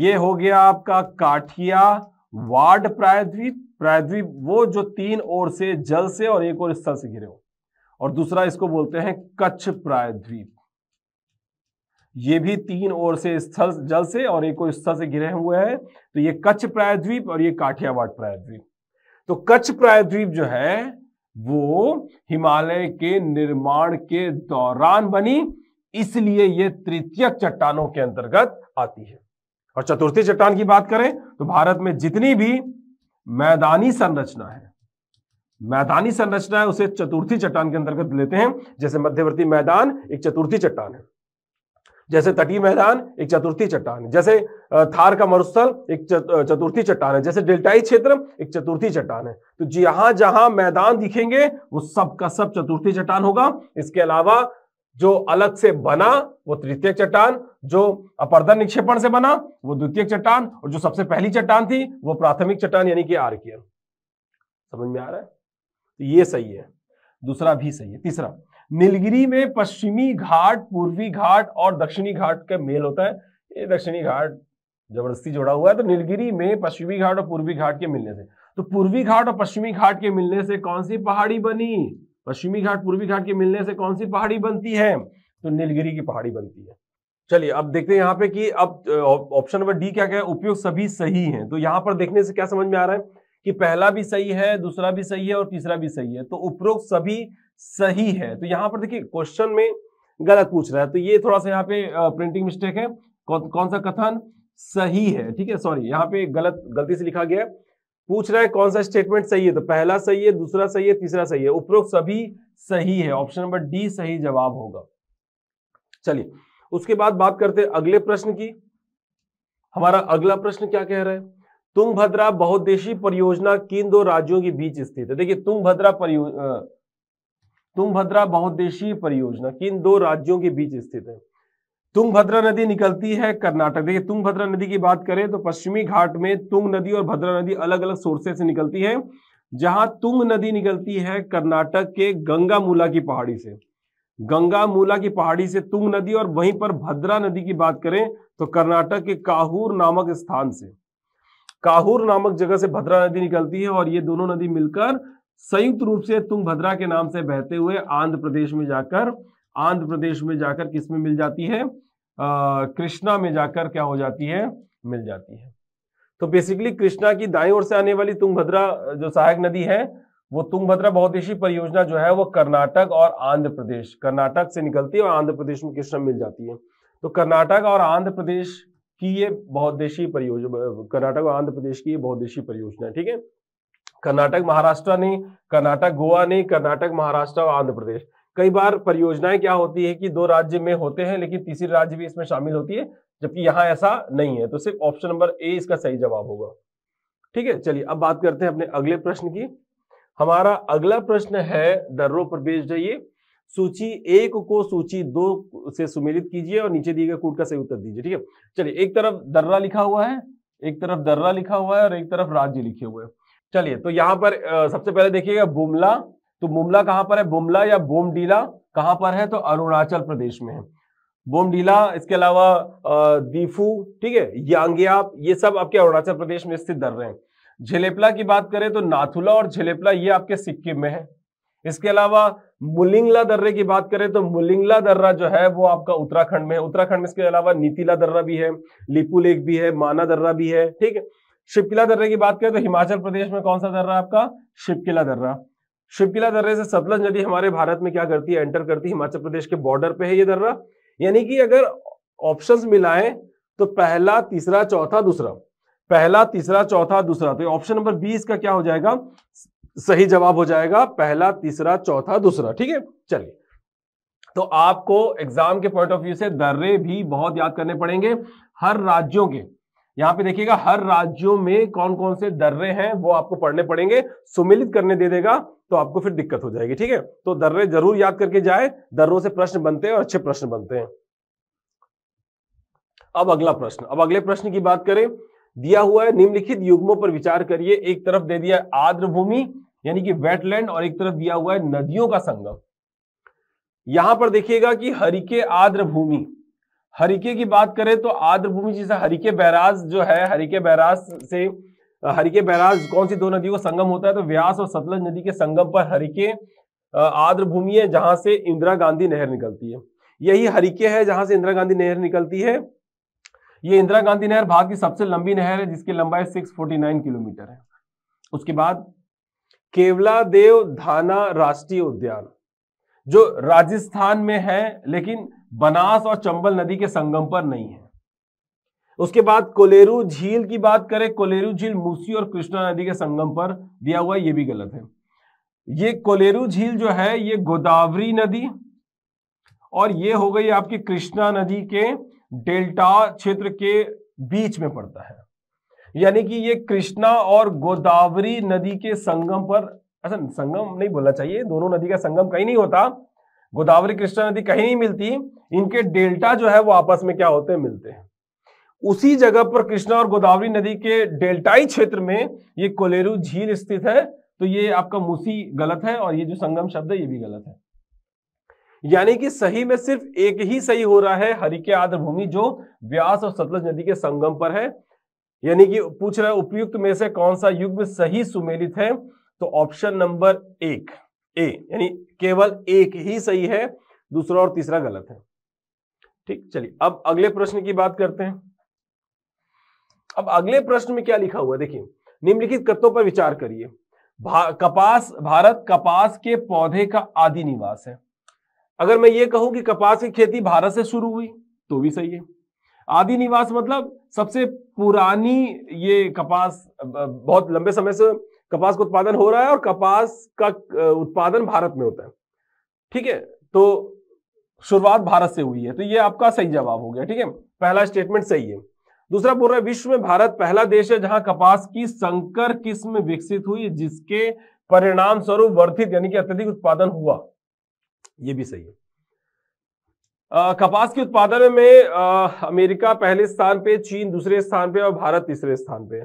ये हो गया आपका काठिया वार्ड प्रायद्वीप प्रायद्वीप वो जो तीन ओर से जल से और एक और स्थल से घिरे हो और दूसरा इसको बोलते हैं कच्छ प्रायद्वीप ये भी तीन ओर से स्थल जल से और एक और स्थल से घिरे हुए हैं तो ये कच्छ प्रायद्वीप और ये काठियावाड़ प्रायद्वीप तो कच्छ प्रायद्वीप जो है वो हिमालय के निर्माण के दौरान बनी इसलिए ये तृतीय चट्टानों के अंतर्गत आती है और चतुर्थी चट्टान की बात करें तो भारत में जितनी भी मैदानी संरचना है मैदानी संरचना है उसे चतुर्थी चट्टान के अंतर्गत लेते हैं जैसे मध्यवर्ती मैदान एक चतुर्थी चट्टान है जैसे तटीय मैदान एक चतुर्थी चट्टान है जैसे थार का मरुस्थल एक चतुर्थी चट्टान है जैसे डेल्टाई क्षेत्र एक चतुर्थी चट्टान है तो जहां जहां मैदान दिखेंगे वो सब का सब चतुर्थी चट्टान होगा इसके अलावा जो अलग से बना वो तृतीय चट्टान जो अपर्दन निक्षेपण से बना वो द्वितीय चट्टान और जो सबसे पहली चट्टान थी वो प्राथमिक चट्टान यानी कि आर्कियन समझ में आ रहा है तो ये सही है दूसरा भी सही है तीसरा नीलगिरी में पश्चिमी घाट पूर्वी घाट और दक्षिणी घाट का मेल होता है ये दक्षिणी घाट जबरदस्ती जोड़ा हुआ है तो नीलगिरी में पश्चिमी घाट और पूर्वी घाट के मिलने से तो पूर्वी घाट और पश्चिमी घाट के मिलने से कौन सी पहाड़ी बनी पश्चिमी घाट पूर्वी घाट के मिलने से कौन सी पहाड़ी बनती है तो नीलगिरी की पहाड़ी बनती है चलिए अब देखते हैं यहाँ पे कि अब ऑप्शन नंबर डी क्या क्या है उपयोग सभी सही हैं तो यहाँ पर देखने से क्या समझ में आ रहा है कि पहला भी सही है दूसरा भी सही है और तीसरा भी सही है तो उपरोक्त सभी सही है तो यहां पर देखिए क्वेश्चन में गलत पूछ रहा है तो ये थोड़ा सा यहाँ पे प्रिंटिंग मिस्टेक है कौन कौन सा कथन सही है ठीक है सॉरी यहाँ पे गलत गलती से लिखा गया है पूछ रहा है कौन सा स्टेटमेंट सही है तो पहला सही है दूसरा सही है तीसरा सही है उपरोक्त सभी सही है ऑप्शन नंबर डी सही जवाब होगा चलिए उसके बाद बात करते हैं अगले प्रश्न की हमारा अगला प्रश्न क्या कह रहा है तुंगभद्रा बहुद्देशी परियोजना किन दो राज्यों के बीच स्थित है देखिए तुंगभद्रा परियोजना तुंगभद्रा बहुद्देशीय परियोजना किन दो राज्यों के बीच स्थित है तुंगभद्रा नदी निकलती है कर्नाटक देखिए तुंगभद्रा नदी की बात करें तो पश्चिमी घाट में तुंग नदी और भद्रा नदी अलग अलग सोर्सेस से निकलती है जहां तुंग नदी निकलती है कर्नाटक के गंगा मूला की पहाड़ी से गंगा मूला की पहाड़ी से तुंग नदी और वहीं पर भद्रा नदी की बात करें तो कर्नाटक के काहूर नामक स्थान से काहूर नामक जगह से भद्रा नदी निकलती है और ये दोनों नदी मिलकर संयुक्त रूप से तुंगभद्रा के नाम से बहते हुए आंध्र प्रदेश में जाकर आंध्र प्रदेश में जाकर किस में मिल जाती है कृष्णा में जाकर क्या हो जाती है मिल जाती है तो बेसिकली कृष्णा की दाई ओर से आने वाली तुंगभद्रा जो सहायक नदी है वो तुंगभद्रा बहुदेशी परियोजना जो है वो कर्नाटक और आंध्र प्रदेश कर्नाटक से निकलती है और आंध्र प्रदेश में कृष्णा मिल जाती है तो कर्नाटक और आंध्र प्रदेश की ये बहुदेशी परियोजना कर्नाटक और आंध्र प्रदेश की ये बहुदेशी परियोजना है ठीक है कर्नाटक महाराष्ट्र नहीं कर्नाटक गोवा नहीं कर्नाटक महाराष्ट्र और आंध्र प्रदेश कई बार परियोजनाएं क्या होती है कि दो राज्य में होते हैं लेकिन तीसरी राज्य भी इसमें शामिल होती है जबकि यहां ऐसा नहीं है तो सिर्फ ऑप्शन नंबर ए इसका सही जवाब होगा ठीक है चलिए अब बात करते हैं अपने अगले प्रश्न की हमारा अगला प्रश्न है दर्रों पर बेस्ड है ये सूची एक को सूची दो से सुमेलित कीजिए और नीचे दिए गए कूट का सही उत्तर दीजिए ठीक है चलिए एक तरफ दर्रा लिखा हुआ है एक तरफ दर्रा लिखा हुआ है और एक तरफ राज्य लिखे हुए हैं चलिए तो यहां पर सबसे पहले देखिएगा बुमला तो बुमला कहां पर है बुमला या बोमडीला कहां पर है तो अरुणाचल प्रदेश में है बोमडीला इसके अलावा दीफू ठीक है यांग्याप ये सब आपके अरुणाचल प्रदेश में स्थित दर्रे हैं झेलेपला की बात करें तो नाथुला और झेलेपला ये आपके सिक्किम में है इसके अलावा मुलिंगला दर्रे की बात करें तो मुलिंगला दर्रा जो है वो आपका उत्तराखंड में है उत्तराखंड में इसके अलावा नीतिला दर्रा भी है लिपू लेक भी है माना दर्रा भी है ठीक है शिपकिला दर्रे की बात करें तो हिमाचल प्रदेश में कौन सा दर्रा आपका शिपकिला दर्रा शिपकिला दर्रे से सतलज नदी हमारे भारत में क्या करती है एंटर करती है हिमाचल प्रदेश के बॉर्डर पे है ये दर्रा यानी कि अगर ऑप्शंस मिलाएं तो पहला तीसरा चौथा दूसरा पहला तीसरा चौथा दूसरा तो ऑप्शन नंबर बी इसका क्या हो जाएगा सही जवाब हो जाएगा पहला तीसरा चौथा दूसरा ठीक है चलिए तो आपको एग्जाम के पॉइंट ऑफ व्यू से दर्रे भी बहुत याद करने पड़ेंगे हर राज्यों के यहाँ पे देखिएगा हर राज्यों में कौन कौन से दर्रे हैं वो आपको पढ़ने पड़ेंगे सुमिलित करने दे देगा तो आपको फिर दिक्कत हो जाएगी ठीक है तो दर्रे जरूर याद करके जाए दर्रों से प्रश्न बनते हैं और अच्छे प्रश्न बनते हैं अब अगला प्रश्न अब अगले प्रश्न की बात करें दिया हुआ है निम्नलिखित युग्मों पर विचार करिए एक तरफ दे दिया आर्द्र भूमि यानी कि वेटलैंड और एक तरफ दिया हुआ है नदियों का संगम यहां पर देखिएगा कि हरिके आर्द्र भूमि हरिके की बात करें तो आर्द्रभूमि जैसा हरिके बैराज जो है हरिके बैराज से हरिके बैराज कौन सी दो नदियों का संगम होता है तो व्यास और सतलज नदी के संगम पर हरिके आर्द्र भूमि है जहां से इंदिरा गांधी नहर निकलती है यही हरिके है जहां से इंदिरा गांधी नहर निकलती है ये इंदिरा गांधी नहर भारत की सबसे लंबी नहर है जिसकी लंबाई 649 किलोमीटर है उसके बाद केवला देव धाना राष्ट्रीय उद्यान जो राजस्थान में है लेकिन बनास और चंबल नदी के संगम पर नहीं है उसके बाद कोलेरू झील की बात करें कोलेरू झील मूसी और कृष्णा नदी के संगम पर दिया हुआ यह भी गलत है ये कोलेरू झील जो है ये गोदावरी नदी और ये हो गई आपकी कृष्णा नदी के डेल्टा क्षेत्र के बीच में पड़ता है यानी कि ये कृष्णा और गोदावरी नदी के संगम पर अच्छा संगम नहीं बोलना चाहिए दोनों नदी का संगम कहीं नहीं होता गोदावरी कृष्णा नदी कहीं नहीं मिलती इनके डेल्टा जो है वो आपस में क्या होते हैं मिलते हैं उसी जगह पर कृष्णा और गोदावरी नदी के डेल्टाई क्षेत्र में ये कोलेरू झील स्थित है तो ये आपका मुसी गलत है और ये जो संगम शब्द है ये भी गलत है यानी कि सही में सिर्फ एक ही सही हो रहा है हरि के आद्र भूमि जो व्यास और सतलज नदी के संगम पर है यानी कि पूछ रहा है उपयुक्त में से कौन सा युग में सही सुमेलित है तो ऑप्शन नंबर एक ए यानी केवल एक ही सही है दूसरा और तीसरा गलत है ठीक चलिए अब अगले प्रश्न की बात करते हैं अब अगले प्रश्न में क्या लिखा हुआ देखिए निम्नलिखित कत्तों पर विचार करिए भा, कपास भारत कपास के पौधे का आदि निवास है अगर मैं ये कहूं कि कपास की खेती भारत से शुरू हुई तो भी सही है आदि निवास मतलब सबसे पुरानी ये कपास बहुत लंबे समय से कपास का उत्पादन हो रहा है और कपास का उत्पादन भारत में होता है ठीक है तो शुरुआत भारत से हुई है तो ये आपका सही जवाब हो गया ठीक है पहला स्टेटमेंट सही है दूसरा बोल रहा है विश्व में भारत पहला देश है जहां कपास की संकर किस्म विकसित हुई जिसके परिणाम स्वरूप वर्धित यानी कि अत्यधिक उत्पादन हुआ ये भी सही है आ, कपास के उत्पादन में आ, अमेरिका पहले स्थान पे चीन दूसरे स्थान पे और भारत तीसरे स्थान पे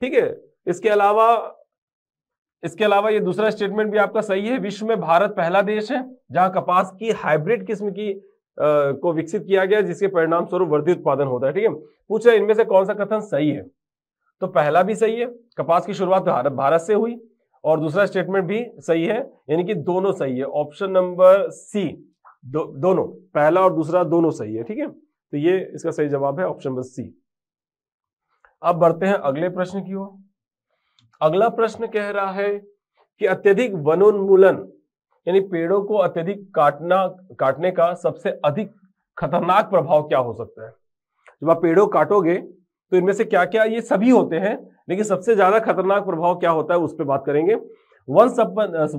ठीक है इसके अलावा इसके अलावा ये दूसरा स्टेटमेंट भी आपका सही है विश्व में भारत पहला देश है जहां कपास की हाइब्रिड किस्म की आ, को विकसित किया गया जिसके परिणाम स्वरूप वर्धित उत्पादन होता है ठीक है पूछा इनमें से कौन सा कथन सही है तो पहला भी सही है कपास की शुरुआत भारत भारत से हुई और दूसरा स्टेटमेंट भी सही है यानी कि दोनों सही है ऑप्शन नंबर सी दो, दोनों पहला और दूसरा दोनों सही है ठीक है तो ये इसका सही जवाब है ऑप्शन नंबर सी अब बढ़ते हैं अगले प्रश्न की ओर अगला प्रश्न कह रहा है कि अत्यधिक वनोन्मूलन यानी पेड़ों को अत्यधिक काटना काटने का सबसे अधिक खतरनाक प्रभाव क्या हो सकता है जब आप पेड़ों काटोगे तो इनमें से क्या क्या ये सभी होते हैं लेकिन सबसे ज्यादा खतरनाक प्रभाव क्या होता है उस पर बात करेंगे वन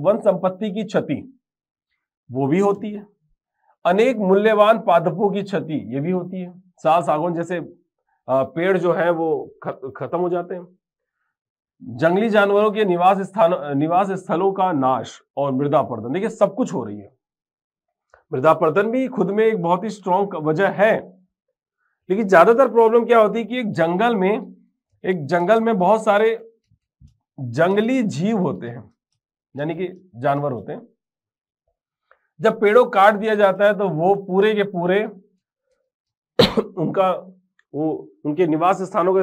वन संपत्ति की क्षति वो भी होती है अनेक मूल्यवान पादपों की क्षति ये भी होती है साल सागौन जैसे पेड़ जो है वो खत्म हो जाते हैं जंगली जानवरों के निवास स्थान निवास स्थलों का नाश और मृदा पर्दन देखिए सब कुछ हो रही है मृदा पर्दन भी खुद में एक बहुत ही स्ट्रॉन्ग वजह है लेकिन ज्यादातर प्रॉब्लम क्या होती है कि एक जंगल में एक जंगल में बहुत सारे जंगली जीव होते हैं यानी कि जानवर होते हैं जब पेड़ों काट दिया जाता है तो वो पूरे के पूरे उनका वो उनके निवास स्थानों का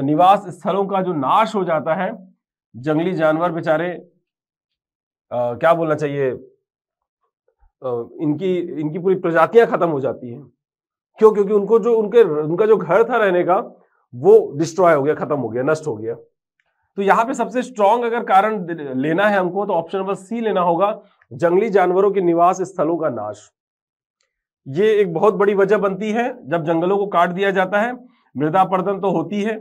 निवास स्थलों का जो नाश हो जाता है जंगली जानवर बेचारे क्या बोलना चाहिए आ, इनकी इनकी पूरी प्रजातियां खत्म हो जाती हैं क्यों क्योंकि उनको जो उनके उनका जो घर था रहने का वो डिस्ट्रॉय हो गया खत्म हो गया नष्ट हो गया तो यहां पे सबसे स्ट्रांग अगर कारण लेना है हमको तो ऑप्शन नंबर सी लेना होगा जंगली जानवरों के निवास स्थलों का नाश ये एक बहुत बड़ी वजह बनती है जब जंगलों को काट दिया जाता है मृदा प्रदन तो होती है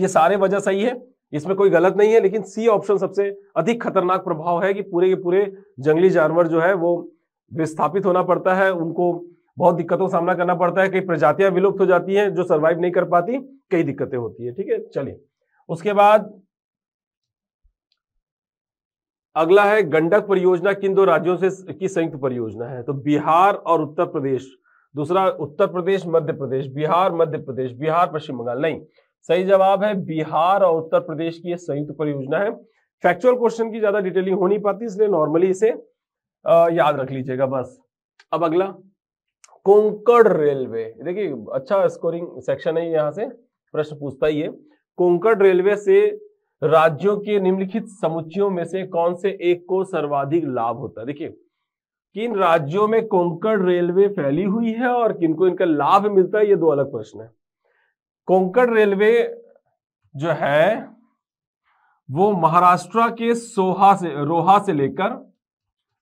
ये सारे वजह सही है इसमें कोई गलत नहीं है लेकिन सी ऑप्शन सबसे अधिक खतरनाक प्रभाव है कि पूरे के पूरे जंगली जानवर जो है वो विस्थापित होना पड़ता है उनको बहुत दिक्कतों का सामना करना पड़ता है कई प्रजातियां विलुप्त हो जाती हैं जो सरवाइव नहीं कर पाती कई दिक्कतें होती है ठीक है चलिए उसके बाद अगला है गंडक परियोजना किन दो राज्यों से की संयुक्त परियोजना है तो बिहार और उत्तर प्रदेश दूसरा उत्तर प्रदेश मध्य प्रदेश बिहार मध्य प्रदेश बिहार पश्चिम बंगाल नहीं सही जवाब है बिहार और उत्तर प्रदेश की संयुक्त परियोजना है फैक्चुअल क्वेश्चन की ज्यादा डिटेलिंग हो नहीं पाती इसलिए नॉर्मली इसे याद रख लीजिएगा बस अब अगला कोंकण रेलवे देखिए अच्छा स्कोरिंग सेक्शन है यहाँ से प्रश्न पूछता ही है कोंकण रेलवे से राज्यों के निम्नलिखित समुच्चयों में से कौन से एक को सर्वाधिक लाभ होता है देखिए किन राज्यों में कोंकण रेलवे फैली हुई है और किनको इनका लाभ मिलता है ये दो अलग प्रश्न है कोंकण रेलवे जो है वो महाराष्ट्र के सोहा से रोहा से लेकर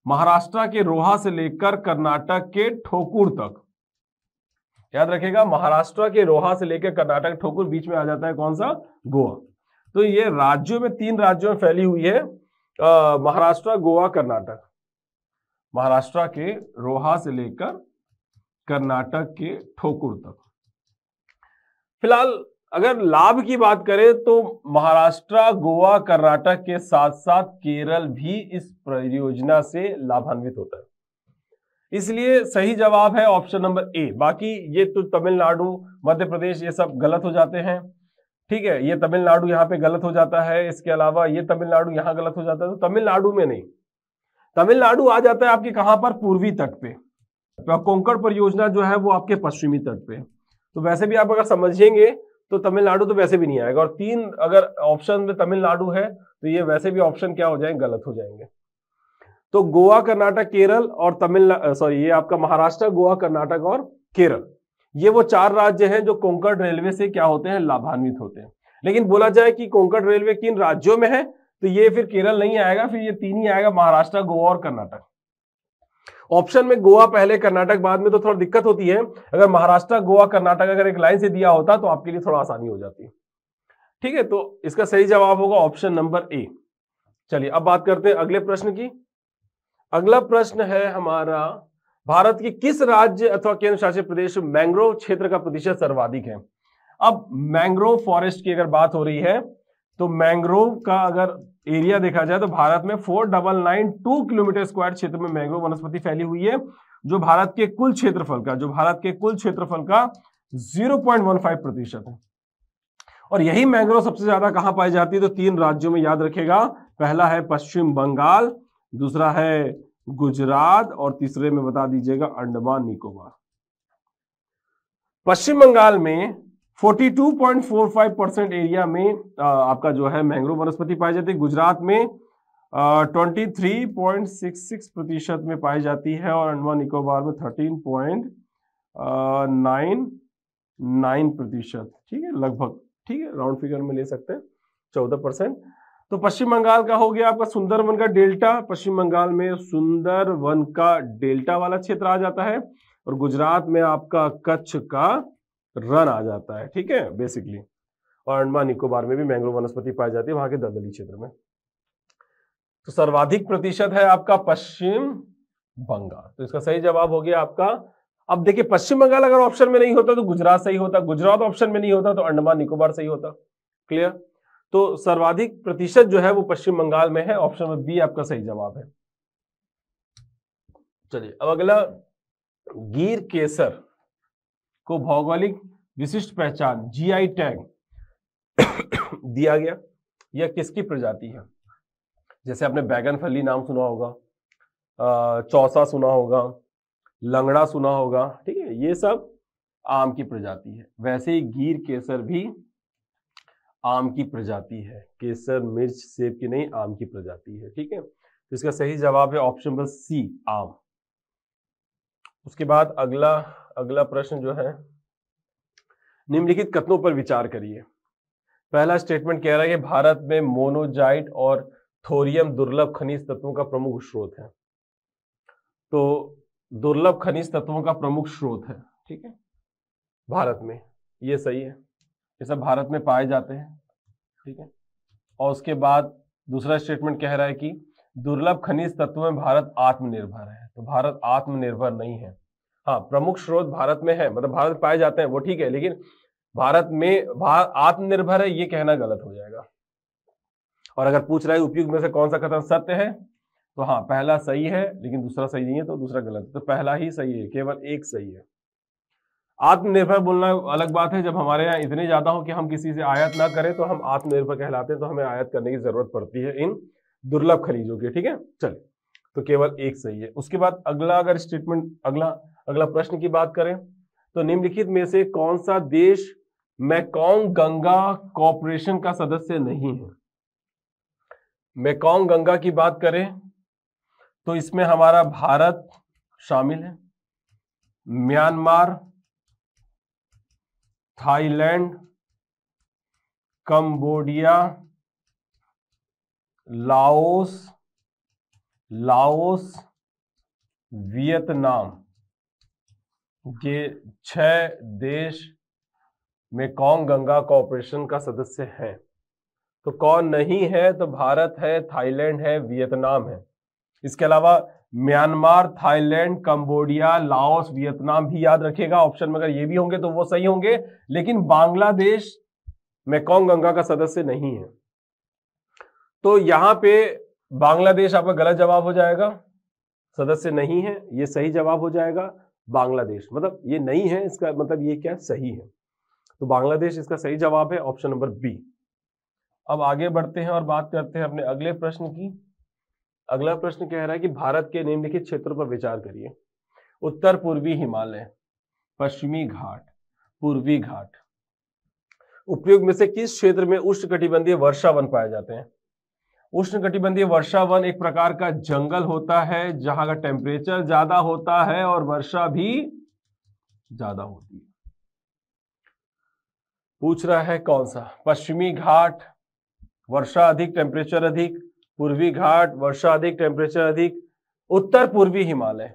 महाराष्ट्र के रोहा से लेकर कर्नाटक के ठोकुर तक याद रखेगा महाराष्ट्र के रोहा से लेकर कर्नाटक ठोकुर बीच में आ जाता है कौन सा गोवा तो ये राज्यों में तीन राज्यों में फैली हुई है महाराष्ट्र गोवा कर्नाटक महाराष्ट्र के रोहा से लेकर कर्नाटक के ठोकुर तक फिलहाल अगर लाभ की बात करें तो महाराष्ट्र गोवा कर्नाटक के साथ साथ केरल भी इस परियोजना से लाभान्वित होता है इसलिए सही जवाब है ऑप्शन नंबर ए बाकी ये तो तमिलनाडु मध्य प्रदेश ये सब गलत हो जाते हैं ठीक है ये तमिलनाडु यहाँ पे गलत हो जाता है इसके अलावा ये तमिलनाडु यहाँ गलत हो जाता है तो तमिलनाडु में नहीं तमिलनाडु आ जाता है आपके कहाँ पर पूर्वी तट पे कोंकण परियोजना जो है वो आपके पश्चिमी तट पे तो वैसे भी आप अगर समझेंगे तो तमिलनाडु तो वैसे भी नहीं आएगा और तीन अगर ऑप्शन में तमिलनाडु है तो ये वैसे भी ऑप्शन क्या हो जाएंगे गलत हो जाएंगे तो गोवा कर्नाटक केरल और तमिल सॉरी ये आपका महाराष्ट्र गोवा कर्नाटक और केरल ये वो चार राज्य हैं जो कोंकण रेलवे से क्या होते हैं लाभान्वित होते हैं लेकिन बोला जाए कि कोंकण रेलवे किन राज्यों में है तो ये फिर केरल नहीं आएगा फिर ये तीन ही आएगा महाराष्ट्र गोवा और कर्नाटक ऑप्शन में गोवा पहले कर्नाटक बाद में तो थोड़ा दिक्कत होती है अगर महाराष्ट्र गोवा कर्नाटक अगर एक लाइन से दिया होता तो आपके लिए थोड़ा आसानी हो जाती ठीक है तो इसका सही जवाब होगा ऑप्शन नंबर ए चलिए अब बात करते हैं अगले प्रश्न की अगला प्रश्न है हमारा भारत के किस राज्य अथवा केंद्र शासित प्रदेश मैंग्रोव क्षेत्र का प्रतिशत सर्वाधिक है अब मैंग्रोव फॉरेस्ट की अगर बात हो रही है तो मैंग्रोव का अगर एरिया देखा जाए तो भारत में four double nine two kilometre square क्षेत्र में मैंग्रोव वनस्पति फैली हुई है जो भारत के कुल क्षेत्रफल का जो भारत के कुल क्षेत्रफल का फाइव प्रतिशत है और यही मैंग्रोव सबसे ज्यादा कहां पाई जाती है तो तीन राज्यों में याद रखेगा पहला है पश्चिम बंगाल दूसरा है गुजरात और तीसरे में बता दीजिएगा अंडमान निकोबार पश्चिम बंगाल में 42.45 परसेंट एरिया में आपका जो है मैंग्रोव वनस्पति पाई जाती है गुजरात में 23.66 प्रतिशत में पाई जाती है और अंडमान निकोबार में 13.99 प्रतिशत ठीक है लगभग ठीक है राउंड फिगर में ले सकते हैं 14 परसेंट तो पश्चिम बंगाल का हो गया आपका सुंदरवन का डेल्टा पश्चिम बंगाल में सुंदरवन का डेल्टा वाला क्षेत्र आ जाता है और गुजरात में आपका कच्छ का रन आ जाता है ठीक है बेसिकली और अंडमान निकोबार में भी मैंग्रोव वनस्पति पाई जाती है वहां के दलदली क्षेत्र में तो सर्वाधिक प्रतिशत है आपका पश्चिम बंगाल तो इसका सही जवाब हो गया आपका अब देखिए पश्चिम बंगाल अगर ऑप्शन में नहीं होता तो गुजरात सही होता गुजरात ऑप्शन में नहीं होता तो अंडमान निकोबार सही होता क्लियर तो सर्वाधिक प्रतिशत जो है वो पश्चिम बंगाल में है ऑप्शन नंबर बी आपका सही जवाब है चलिए अब अगला गिर केसर को भौगोलिक विशिष्ट पहचान जीआई टैग दिया गया यह किसकी प्रजाति है जैसे आपने बैगन फली नाम सुना होगा चौसा सुना होगा लंगड़ा सुना होगा ठीक है ये सब आम की प्रजाति है वैसे ही गिर केसर भी आम की प्रजाति है केसर मिर्च सेब की नहीं आम की प्रजाति है ठीक है तो इसका सही जवाब है ऑप्शन नंबर सी आम उसके बाद अगला अगला प्रश्न जो है निम्नलिखित कथनों पर विचार करिए पहला स्टेटमेंट कह रहा है कि भारत में मोनोजाइट और थोरियम दुर्लभ खनिज तत्वों का प्रमुख स्रोत है तो दुर्लभ खनिज तत्वों का प्रमुख स्रोत है ठीक है भारत में ये सही है ये सब भारत में पाए जाते हैं ठीक है और उसके बाद दूसरा स्टेटमेंट कह रहा है कि दुर्लभ खनिज तत्व में भारत आत्मनिर्भर है तो भारत आत्मनिर्भर नहीं है हाँ प्रमुख स्रोत भारत में है मतलब भारत पाए जाते हैं वो ठीक है लेकिन भारत में भारत आत्मनिर्भर है ये कहना गलत हो जाएगा और अगर पूछ रहा है उपयुक्त में से कौन सा कथन सत्य है तो हाँ पहला सही है लेकिन दूसरा सही नहीं है तो दूसरा गलत है तो पहला ही सही है केवल एक सही है आत्मनिर्भर बोलना अलग बात है जब हमारे यहाँ इतने ज्यादा हो कि हम किसी से आयात ना करें तो हम आत्मनिर्भर कहलाते हैं तो हमें आयात करने की जरूरत पड़ती है इन दुर्लभ खनिजों ठीक है चलिए तो केवल एक सही है उसके बाद अगला अगर स्टेटमेंट अगला अगला प्रश्न की बात करें तो निम्नलिखित में से कौन सा देश मैकॉन्ग गंगा कॉरपोरेशन का सदस्य नहीं है मैकोंग गंगा की बात करें तो इसमें हमारा भारत शामिल है Myanmar Thailand Cambodia Laos Laos Vietnam ये छह देश में कौन गंगा कॉपरेशन का सदस्य है तो कौन नहीं है तो भारत है थाईलैंड है वियतनाम है इसके अलावा Myanmar Thailand Cambodia Laos Vietnam भी याद रखेगा ऑप्शन में अगर ये भी होंगे तो वो सही होंगे लेकिन बांग्लादेश मेकॉन्ग गंगा का सदस्य नहीं है तो यहां पे बांग्लादेश आपका गलत जवाब हो जाएगा सदस्य नहीं है ये सही जवाब हो जाएगा बांग्लादेश मतलब ये नहीं है इसका मतलब ये क्या सही है तो बांग्लादेश इसका सही जवाब है ऑप्शन नंबर बी अब आगे बढ़ते हैं और बात करते हैं अपने अगले प्रश्न की अगला प्रश्न कह रहा है कि भारत के निम्नलिखित क्षेत्रों पर विचार करिए उत्तर पूर्वी हिमालय पश्चिमी घाट पूर्वी घाट उपयोग में से किस क्षेत्र में उष्ण कटिबंधीय वर्षा वन पाए जाते हैं उष्णकटिबंधीय वर्षा वन एक प्रकार का जंगल होता है जहां का टेम्परेचर ज्यादा होता है और वर्षा भी ज्यादा होती है पूछ रहा है कौन सा पश्चिमी घाट वर्षा अधिक टेम्परेचर अधिक पूर्वी घाट वर्षा अधिक टेम्परेचर अधिक उत्तर पूर्वी हिमालय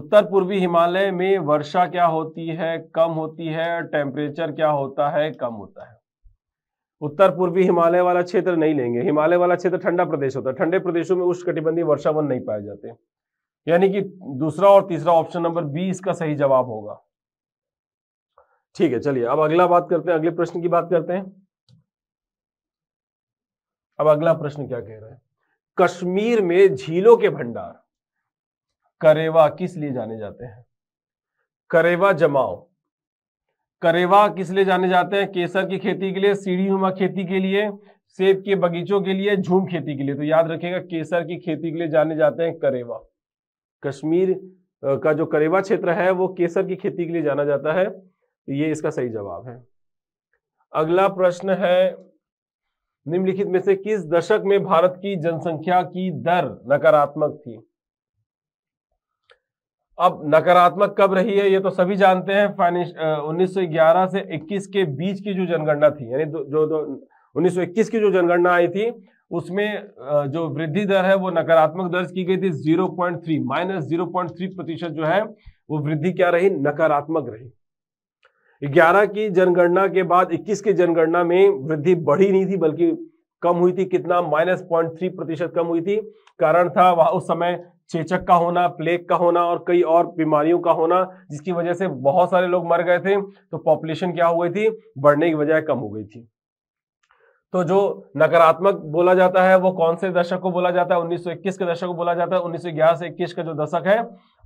उत्तर पूर्वी हिमालय में वर्षा क्या होती है कम होती है टेम्परेचर क्या होता है कम होता है उत्तर पूर्वी हिमालय वाला क्षेत्र नहीं लेंगे हिमालय वाला क्षेत्र ठंडा प्रदेश होता है ठंडे प्रदेशों में उष्णकटिबंधीय वर्षावन नहीं पाए जाते यानी कि दूसरा और तीसरा ऑप्शन नंबर बी इसका सही जवाब होगा ठीक है चलिए अब अगला बात करते हैं अगले प्रश्न की बात करते हैं अब अगला प्रश्न क्या कह रहे हैं कश्मीर में झीलों के भंडार करेवा किस लिए जाने जाते हैं करेवा जमाव करेवा किस लिए जाने जाते हैं केसर की खेती के लिए सीढ़ी नुमा खेती के लिए सेब के बगीचों के लिए झूम खेती के लिए तो याद रखेगा केसर की खेती के लिए जाने जाते हैं करेवा कश्मीर का जो करेवा क्षेत्र है वो केसर की खेती के लिए जाना जाता है ये इसका सही जवाब है अगला प्रश्न है निम्नलिखित में से किस दशक में भारत की जनसंख्या की दर नकारात्मक थी अब नकारात्मक कब रही है ये तो सभी जानते हैं फाइनेंस से 21 के बीच की जो जनगणना थी यानी जो दो की जो जनगणना आई थी उसमें जो वृद्धि दर है वो नकारात्मक दर्ज की गई थी 0.3 माइनस जीरो प्रतिशत जो है वो वृद्धि क्या रही नकारात्मक रही 11 की जनगणना के बाद 21 की जनगणना में वृद्धि बढ़ी नहीं थी बल्कि कम हुई थी कितना माइनस पॉइंट थ्री प्रतिशत कम हुई थी कारण था वह उस समय चेचक का होना प्लेग का होना और कई और बीमारियों का होना जिसकी वजह से बहुत सारे लोग मर गए थे तो पॉपुलेशन क्या हो गई थी बढ़ने की बजाय कम हो गई थी तो जो नकारात्मक बोला जाता है वो कौन से दशक को बोला जाता है 1921 के दशक को बोला जाता है 1911 से 21 का जो दशक है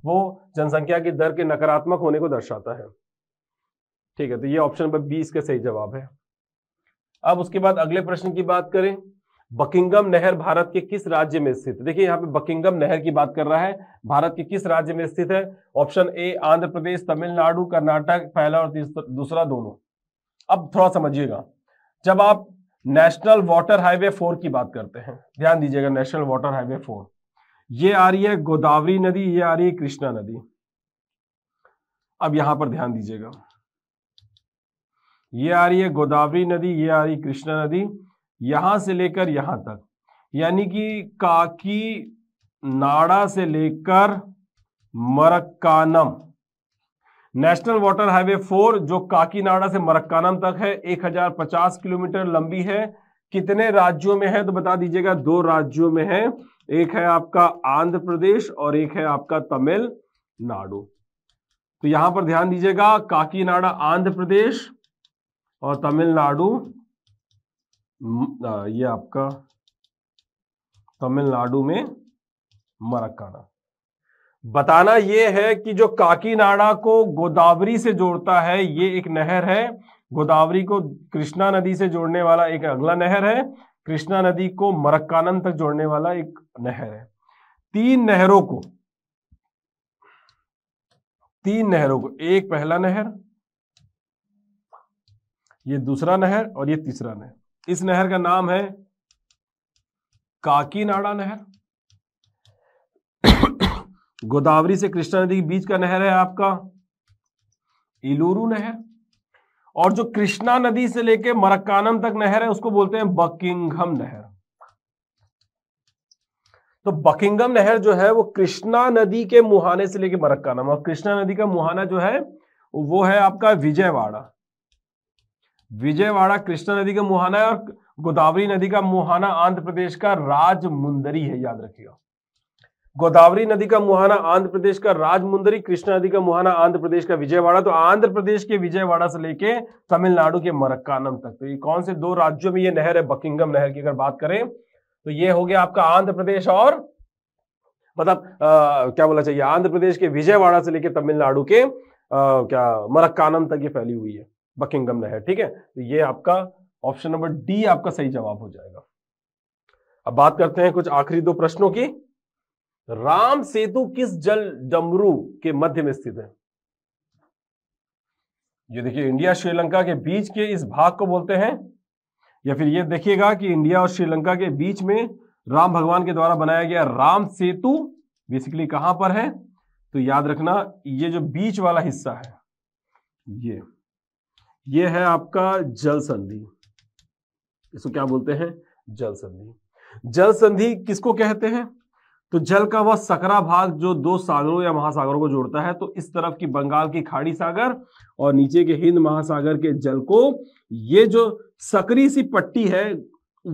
वो जनसंख्या की दर के नकारात्मक होने को दर्शाता है ठीक है तो ये ऑप्शन नंबर बीस का सही जवाब है अब उसके बाद अगले प्रश्न की बात करें बकिंगम नहर भारत के किस राज्य में स्थित देखिए यहाँ पे बकिंगम नहर की बात कर रहा है भारत के किस राज्य में स्थित है ऑप्शन ए आंध्र प्रदेश तमिलनाडु कर्नाटक पहला और दूसरा दोनों अब थोड़ा समझिएगा जब आप नेशनल वाटर हाईवे फोर की बात करते हैं ध्यान दीजिएगा नेशनल वाटर हाईवे फोर ये आ रही है गोदावरी नदी ये आ रही है कृष्णा नदी अब यहां पर ध्यान दीजिएगा ये आ रही है गोदावरी नदी ये आ रही कृष्णा नदी यहां से लेकर यहां तक यानी कि काकी नाड़ा से लेकर Marakkanam national water highway four जो काकीनाडा से मरक्कानम तक है 1050 किलोमीटर लंबी है कितने राज्यों में है तो बता दीजिएगा दो राज्यों में है एक है आपका आंध्र प्रदेश और एक है आपका तमिलनाडु तो यहां पर ध्यान दीजिएगा काकीनाडा आंध्र प्रदेश और तमिलनाडु ये आपका तमिलनाडु में मरक्काना बताना यह है कि जो काकीनाडा को गोदावरी से जोड़ता है ये एक नहर है गोदावरी को कृष्णा नदी से जोड़ने वाला एक अगला नहर है कृष्णा नदी को मरक्कानंद तक जोड़ने वाला एक नहर है तीन नहरों को तीन नहरों को एक पहला नहर ये दूसरा नहर और ये तीसरा नहर इस नहर का नाम है काकीनाडा नहर गोदावरी से कृष्णा नदी के बीच का नहर है आपका इलूरू नहर और जो कृष्णा नदी से लेके मरक्कानम तक नहर है उसको बोलते हैं बकिंगम नहर तो बकिंगम नहर जो है वो कृष्णा नदी के मुहाने से लेके मरक्कानम और कृष्णा नदी का मुहाना जो है वो है आपका विजयवाड़ा विजयवाड़ा कृष्णा नदी का मुहाना है और गोदावरी नदी का मुहाना आंध्र प्रदेश का राजमुंदरी है याद रखिएगा गोदावरी नदी का मुहाना आंध्र प्रदेश का राजमुंदरी कृष्णा नदी का मुहाना आंध्र प्रदेश का विजयवाड़ा तो आंध्र प्रदेश के विजयवाड़ा से लेके तमिलनाडु के मरक्कानम तक तो ये कौन से दो राज्यों में ये नहर है बकिंगम नहर की अगर बात करें तो ये हो गया आपका आंध्र प्रदेश और मतलब क्या बोला चाहिए आंध्र प्रदेश के विजयवाड़ा से लेके तमिलनाडु के आ, क्या मरक्कानम तक ये फैली हुई है बकिंगम नहर ठीक है तो ये आपका ऑप्शन नंबर डी आपका सही जवाब हो जाएगा अब बात करते हैं कुछ आखिरी दो प्रश्नों की राम सेतु किस जल डमरू के मध्य में स्थित है ये देखिए इंडिया श्रीलंका के बीच के इस भाग को बोलते हैं या फिर ये देखिएगा कि इंडिया और श्रीलंका के बीच में राम भगवान के द्वारा बनाया गया राम सेतु बेसिकली कहां पर है तो याद रखना ये जो बीच वाला हिस्सा है ये ये है आपका जल संधि इसको क्या बोलते हैं जल संधि जल संधि किसको कहते हैं तो जल का वह सकरा भाग जो दो सागरों या महासागरों को जोड़ता है तो इस तरफ की बंगाल की खाड़ी सागर और नीचे के हिंद महासागर के जल को ये जो सकरी सी पट्टी है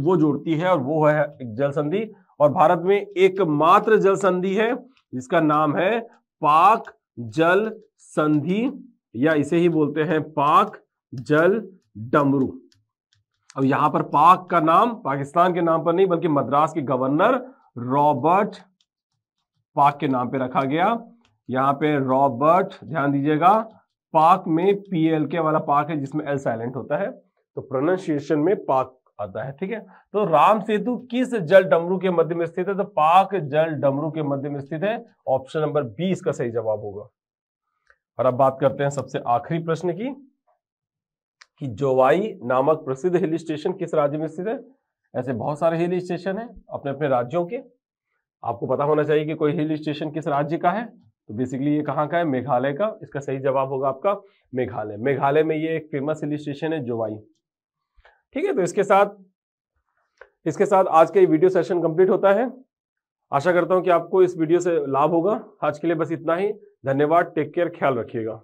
वो जोड़ती है और वो है जल संधि और भारत में एकमात्र जल संधि है जिसका नाम है पाक जल संधि या इसे ही बोलते हैं पाक जल डमरू अब यहां पर पाक का नाम पाकिस्तान के नाम पर नहीं बल्कि मद्रास के गवर्नर रॉबर्ट पाक के नाम पे रखा गया यहां पे रॉबर्ट ध्यान दीजिएगा पाक में पीएलके के वाला पाक है जिसमें एल साइलेंट होता है तो प्रोनाउंसिएशन में पाक आता है ठीक है तो राम सेतु किस जल डमरू के मध्य में स्थित है तो पाक जल डमरू के मध्य में स्थित है ऑप्शन नंबर बी इसका सही जवाब होगा और अब बात करते हैं सबसे आखिरी प्रश्न की कि जोवाई नामक प्रसिद्ध हिल स्टेशन किस राज्य में स्थित है ऐसे बहुत सारे हिल स्टेशन हैं अपने अपने राज्यों के आपको पता होना चाहिए कि कोई हिल स्टेशन किस राज्य का है तो बेसिकली ये कहाँ का है मेघालय का इसका सही जवाब होगा आपका मेघालय मेघालय में ये एक फेमस हिल स्टेशन है जोवाई ठीक है तो इसके साथ इसके साथ आज का ये वीडियो सेशन कंप्लीट होता है आशा करता हूं कि आपको इस वीडियो से लाभ होगा आज के लिए बस इतना ही धन्यवाद टेक केयर ख्याल रखिएगा